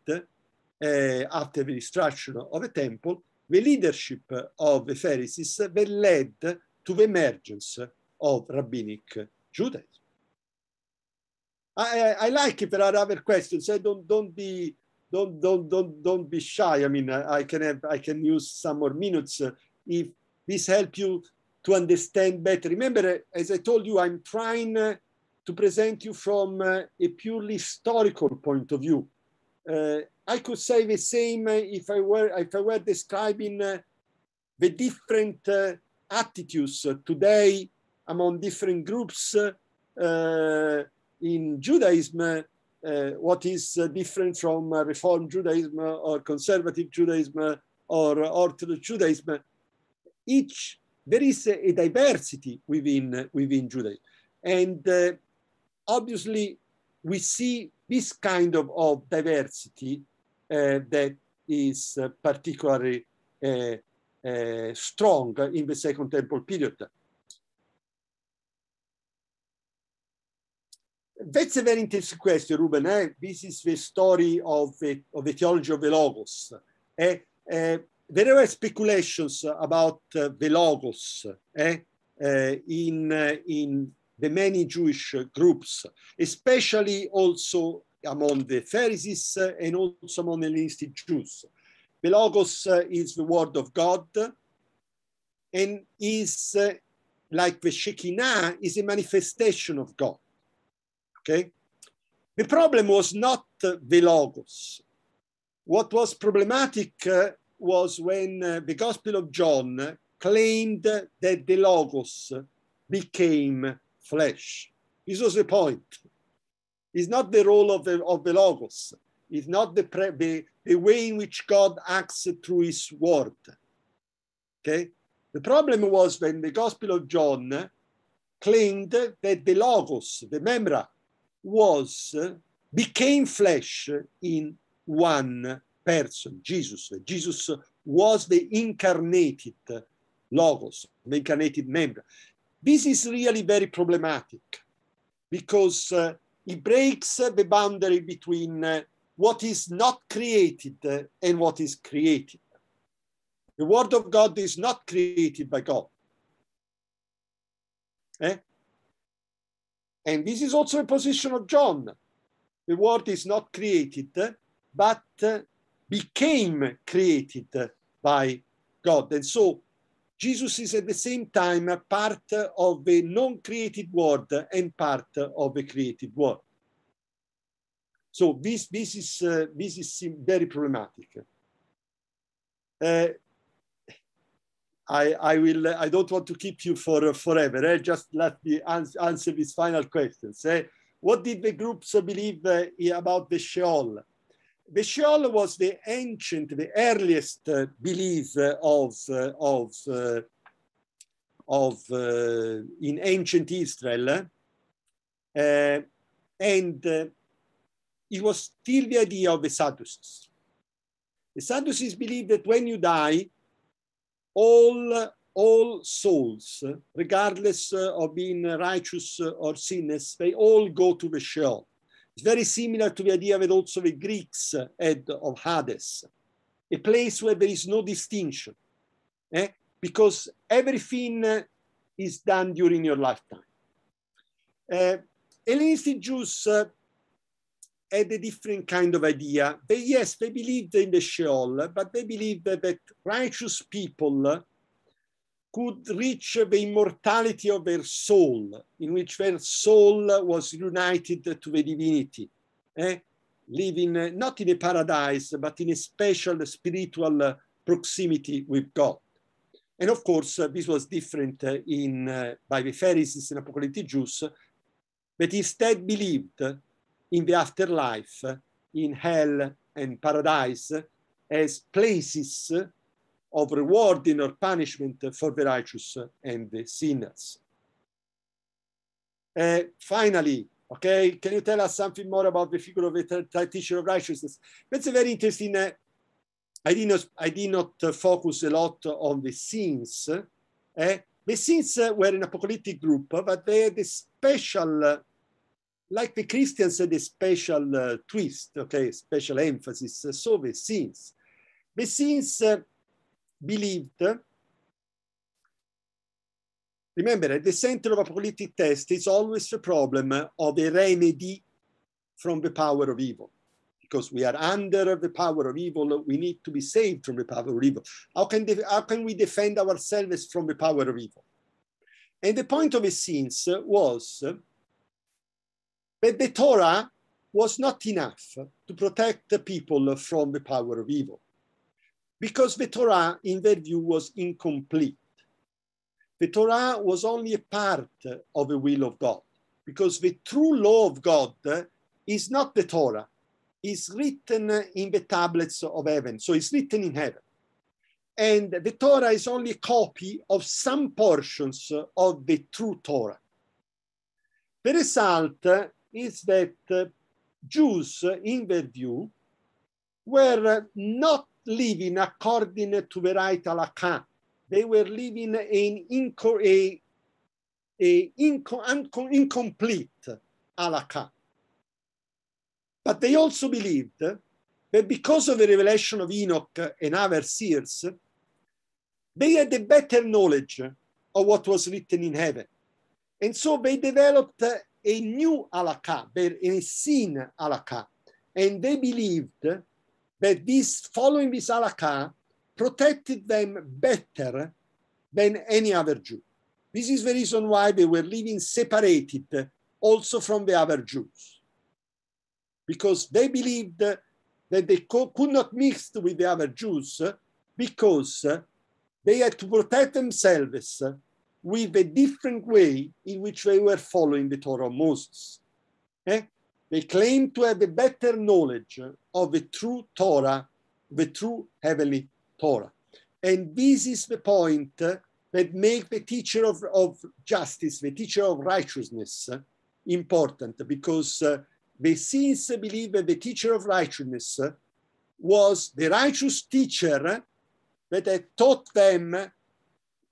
Eh, after the destruction of the temple, the leadership of the Pharisees that led to the emergence of rabbinic Judaism. I, I, I, like it, there are other questions. I don't don't be don't don't don't don't be shy. I mean, I, can have I can use some more minutes uh, if this helps you to understand better. Remember, uh, as I told you, I'm trying uh, to present you from a purely historical point of view. I could say the same uh, if I were, if I were describing uh, the different uh, attitudes today among different groups in Judaism, what is different from Reform Judaism or Conservative Judaism or Orthodox Judaism. Each there is a, diversity within within Judaism, and uh, obviously we see this kind of, of diversity Eh, that is eh, particularly eh, strong in the Second Temple period. That's a very interesting question, Ruben. Eh? This is the story of the, of the theology of the Logos. Eh? Eh, there were speculations about uh, the Logos eh? in, uh, in the many Jewish groups, especially also among the Pharisees uh, and also among the Hellenistic Jews. The Logos uh, is the word of God and is uh, like the Shekinah is a manifestation of God. Okay? The problem was not the Logos. What was problematic was when the Gospel of John claimed that the Logos became flesh. This was the point. Is not the role of the, of the Logos. It's not the, the, the way in which God acts through his word. Okay? The problem was when the Gospel of John claimed that the Logos, the Memra, was, became flesh in one person, Jesus. Jesus was the incarnated Logos, the incarnated member. This is really very problematic because uh, it breaks the boundary between uh, what is not created uh, and what is created. The Word of God is not created by God. Eh? And this is also a position of John. The Word is not created, uh, but became created by God. And so Jesus is at the same time a part of the non-created world and part of the created world. So this, this, is, uh, this is very problematic. Uh, I, I will. I don't want to keep you for uh, forever. Eh? Just let me ans answer these final questions. Eh? What did the groups believe uh, about the Sheol? The shell was the ancient, the earliest uh, belief uh, of, uh, of, uh, of uh, in ancient Israel. Uh, and it was still the idea of the Sadducees. The Sadducees believed that when you die, all, all souls, regardless of being righteous or sinners, they all go to the Sheol it's very similar to the idea that also the Greeks had of Hades, a place where there is no distinction, eh? because everything is done during your lifetime. Uh, Hellenistic Jews uh, had a different kind of idea. They, yes, they believed in the Sheol, but they believed that, that righteous people could reach the immortality of her soul, in which her soul was united to the divinity, eh? living eh, not in a paradise, but in a special spiritual proximity with God. And of course, uh, this was different eh, in, by the Pharisees and apocalyptic Jews, but instead believed in the afterlife, in hell and paradise, as places of rewarding or punishment for the righteous and the sinners. Uh, finally, okay, can you tell us something more about the figure of the teacher of righteousness? That's a very interesting. Uh, I did not, I did not uh, focus a lot on the sins. Uh, the sins uh, were an apocalyptic group, but they had a special, uh, like the Christians had a special twist, okay, special emphasis. so the sins. The sins believed. Remember, at the center of a political test is always the problem of a remedy from the power of evil. Because we are under the power of evil, we need to be saved from the power of evil. How can, how can we defend ourselves from the power of evil? And the point of Essenes was that the Torah was not enough to protect the people from the power of evil because the Torah, in their view, was incomplete. The Torah was only a part of the will of God, because the true law of God is not the Torah, it's written in the tablets of heaven, so it's written in heaven. And the Torah is only a copy of some portions of the true Torah. The result is that Jews, in their view, were not Living according to the right alaka, They were living in inco- a, a inco- unco- incomplete alaka. But they also believed that because of the revelation of Enoch and other seers, they had a better knowledge of what was written in heaven. And so they developed a new alaka, a sin alaka, And they believed but this following this halakha protected them better than any other Jew. This is the reason why they were living separated also from the other Jews, because they believed that they could not mix with the other Jews because they had to protect themselves with a different way in which they were following the Torah of Moses. Eh? They claim to have a better knowledge of the true Torah, the true heavenly Torah. And this is the point that make the teacher of, of justice, the teacher of righteousness important because uh, they since believe that the teacher of righteousness was the righteous teacher that had taught them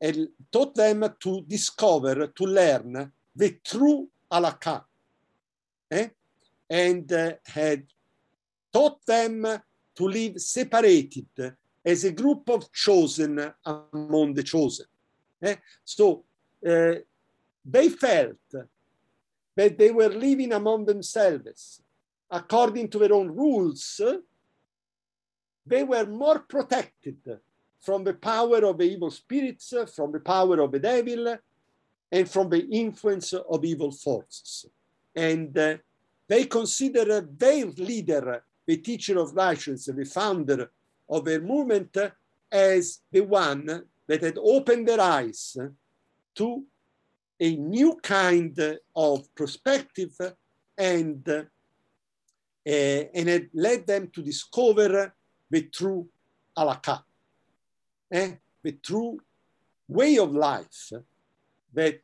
and taught them to discover, to learn the true halakha. Eh? and uh, had taught them to live separated as a group of chosen among the chosen. Eh? So uh, they felt that they were living among themselves according to their own rules. They were more protected from the power of the evil spirits, from the power of the devil, and from the influence of evil forces. And uh, they considered their leader, the teacher of license, the founder of their movement, as the one that had opened their eyes to a new kind of perspective and, uh, and had led them to discover the true alaka, eh? the true way of life that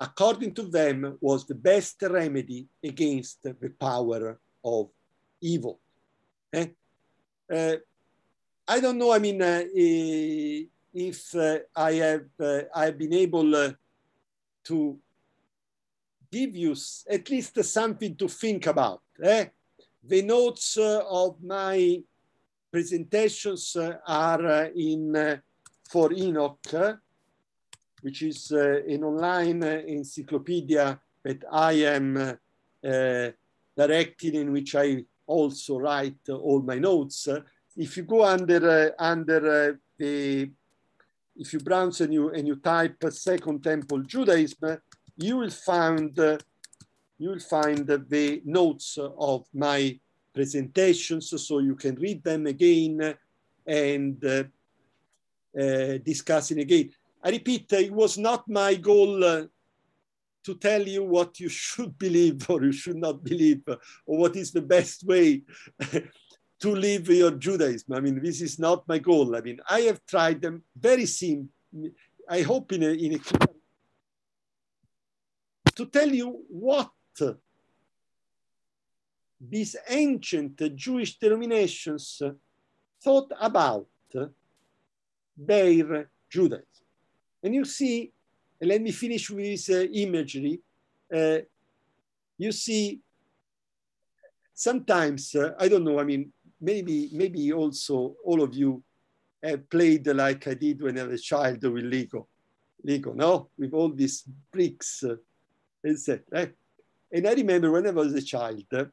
according to them, was the best remedy against the power of evil. Eh? Uh, I don't know, I mean, uh, if uh, I have I've been able to give you at least something to think about. Eh? The notes of my presentations are in for Enoch which is an uh, online uh, encyclopedia that I am uh, directing, in which I also write all my notes. If you go under under the if you browse and you and you type Second Temple Judaism, you will find uh, you will find the notes of my presentations, so you can read them again and uh, uh, again. I repeat, uh, it was not my goal uh, to tell you what you should believe or you should not believe, uh, or what is the best way to live your Judaism. I mean, this is not my goal. I mean, I have tried them very simple. I hope in a, in a to tell you what these ancient Jewish denominations thought about their Judaism. And you see, let me finish with this uh, imagery. Uh, you see, sometimes, uh, I don't know, I mean, maybe, maybe also all of you have played like I did when I was a child with Lego. Lego, no? With all these bricks, uh, etc. And I remember when I was a child, uh,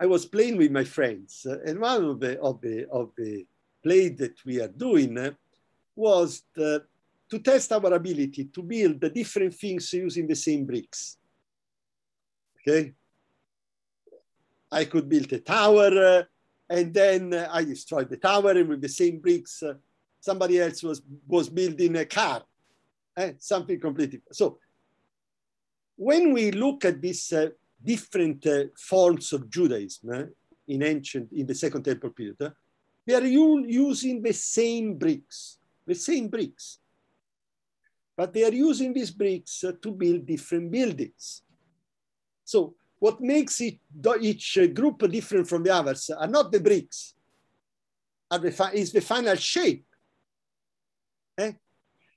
I was playing with my friends, uh, and one of the, of the, of the play that we are doing was the, to test our ability to build the different things using the same bricks. Okay? I could build a tower uh, and then uh, I destroyed the tower and with the same bricks, uh, somebody else was, was building a car, eh? something completely. So when we look at these uh, different uh, forms of Judaism eh, in ancient, in the Second Temple period, eh, we are using the same bricks, the same bricks but they are using these bricks uh, to build different buildings. So what makes it, each uh, group different from the others are not the bricks, are the is the final shape. Eh?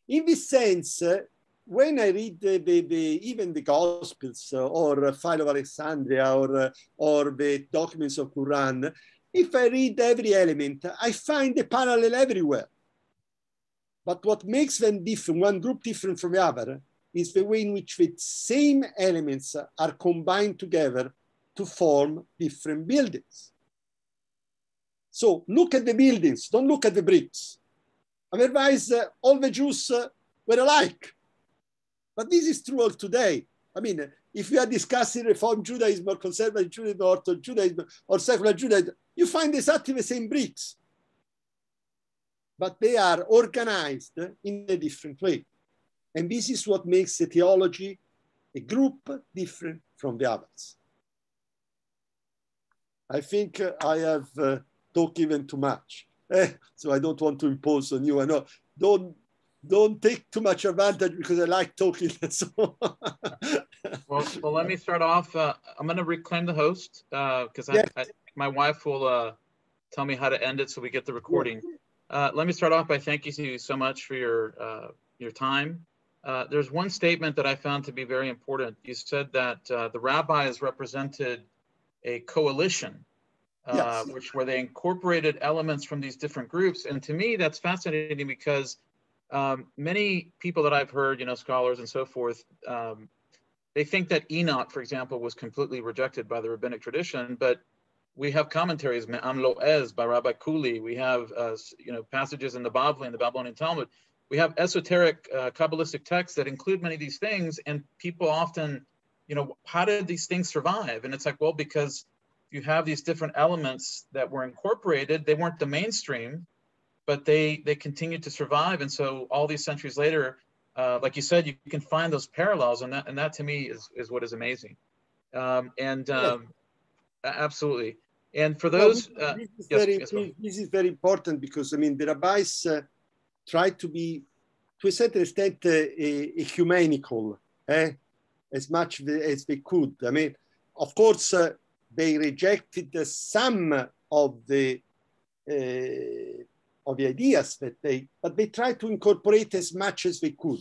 In this sense, uh, when I read the, the, the, even the Gospels uh, or File of Alexandria or, or the documents of Quran, if I read every element, I find a parallel everywhere. But what makes them different, one group different from the other, is the way in which the same elements are combined together to form different buildings. So look at the buildings, don't look at the bricks. Otherwise, uh, all the Jews uh, were alike. But this is true of today. I mean, if you are discussing Reform Judaism or conservative Judaism or Orthodox Judaism or secular Judaism, you find exactly the same bricks but they are organized in a different way. And this is what makes the theology a group different from the others. I think uh, I have uh, talked even too much. Eh, so I don't want to impose on you. I know, don't, don't take too much advantage because I like talking. So. well, well, let me start off. Uh, I'm going to reclaim the host because uh, yes. my wife will uh, tell me how to end it so we get the recording. Uh, let me start off by thanking you so much for your, uh, your time. Uh, there's one statement that I found to be very important. You said that uh, the rabbis represented a coalition, uh, yes. which where they incorporated elements from these different groups. And to me, that's fascinating because um, many people that I've heard, you know, scholars and so forth, um, they think that Enoch, for example, was completely rejected by the rabbinic tradition, but we have commentaries, Me'am Lo'ez by Rabbi Kuli. We have, uh, you know, passages in the Babylon, the Babylonian Talmud. We have esoteric uh, Kabbalistic texts that include many of these things. And people often, you know, how did these things survive? And it's like, well, because you have these different elements that were incorporated. They weren't the mainstream, but they, they continued to survive. And so all these centuries later, uh, like you said, you can find those parallels. And that, and that to me is, is what is amazing. Um, and um, absolutely. And for those, well, this, is yes, uh, very, yes, this is very important because I mean the rabbis uh, try to be, to a certain extent, uh, a, humanical, eh? as much as they could. I mean, of course, they rejected some of the of the ideas that they, but they tried to incorporate as much as they could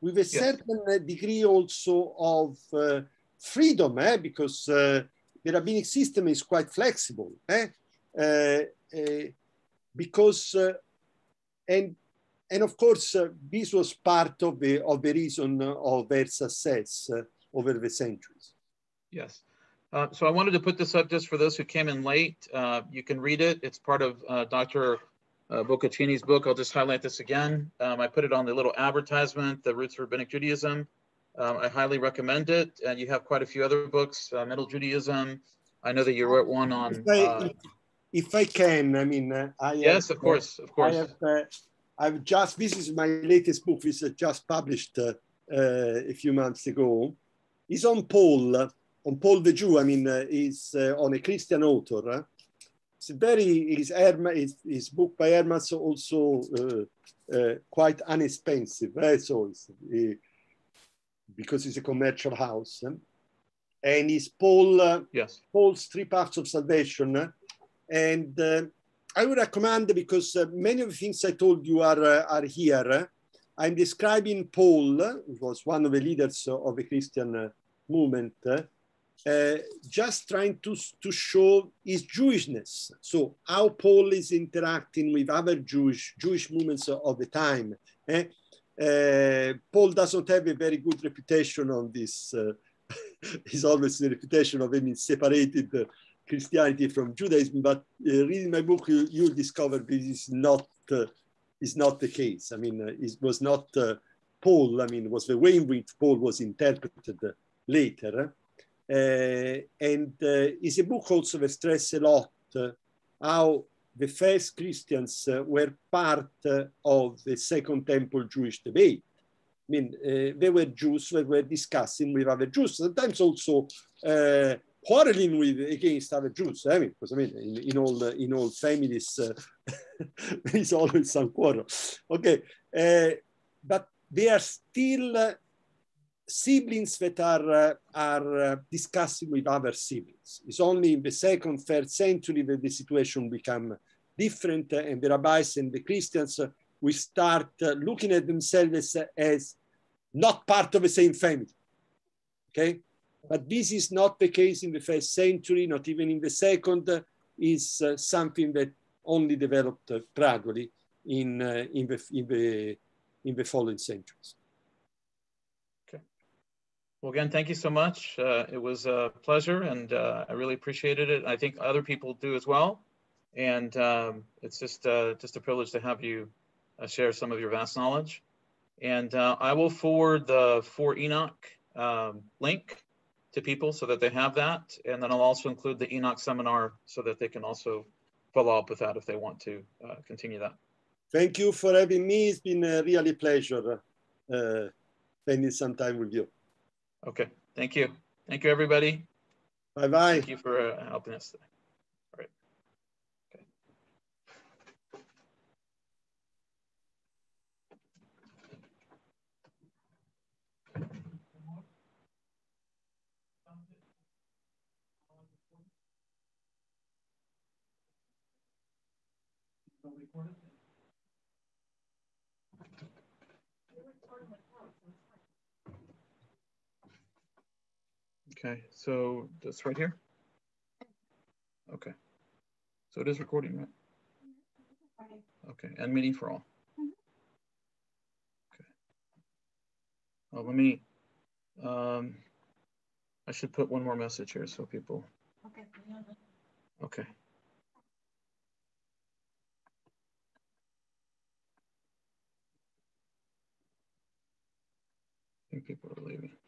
with a yes. certain degree also of uh, freedom, eh? because uh, the rabbinic system is quite flexible eh? Uh, uh, because uh, and and of course this was part of the of the reason of their success over the centuries. Yes. Uh, so I wanted to put this up just for those who came in late. Uh, you can read it. It's part of uh, Dr. Boccaccini's book. I'll just highlight this again. Um, I put it on the little advertisement, The Roots of Rabbinic Judaism. Um, I highly recommend it. And uh, you have quite a few other books, uh, Middle Judaism. I know that you wrote one on. If I, uh, if, I can, I mean, uh, I yes, have, of uh, course, of course. I have, uh, I've just this is my latest book, which I just published a few months ago. It's on Paul, on Paul the Jew. I mean, uh, is on a Christian author. It's very his, Herma, his, his book by Herman's also quite inexpensive. Eh, so because it's a commercial house. Eh? And it's Paul, uh, yes. Paul's three paths of salvation. Eh? And uh, I would recommend because uh, many of the things I told you are, are here. I'm describing Paul, who was one of the leaders of the Christian movement, just trying to, to show his Jewishness. So how Paul is interacting with other Jewish, Jewish movements of the time. Eh? Eh, Paul doesn't have a very good reputation on this. Uh, he's always the reputation of having separated uh, Christianity from Judaism. But eh, reading my book, you, you discover this is not is not the case. I mean, it was not Paul. I mean, was the way in which Paul was interpreted later. and it's a book also that stress a lot how the first Christians uh, were part uh, of the Second Temple Jewish debate. I mean, uh, there were Jews that were discussing with other Jews, sometimes also uh, quarreling with against other Jews. I mean, because I mean, in, in all uh, in all families, uh, there is always some quarrel. Okay, uh, but they are still siblings that are, uh, are uh, discussing with other siblings. It's only in the second, third century that the situation become different uh, and the rabbis and the Christians uh, we start uh, looking at themselves as not part of the same family, okay? But this is not the case in the first century, not even in the second, is something that only developed gradually in, in, the, in, the, in the following centuries. Well, again, thank you so much. Uh, it was a pleasure and uh, I really appreciated it. I think other people do as well. And um, it's just, uh, just a privilege to have you uh, share some of your vast knowledge. And uh, I will forward the For Enoch um, link to people so that they have that. And then I'll also include the Enoch seminar so that they can also follow up with that if they want to uh, continue that. Thank you for having me. It's been a really pleasure spending some time with you. Okay, thank you. Thank you, everybody. Bye-bye. Thank you for uh, helping us today. Okay, so this right here? Okay. So it is recording, right? Okay, and meeting for all. Okay. Well, let me, um, I should put one more message here so people. Okay. Okay. I think people are leaving.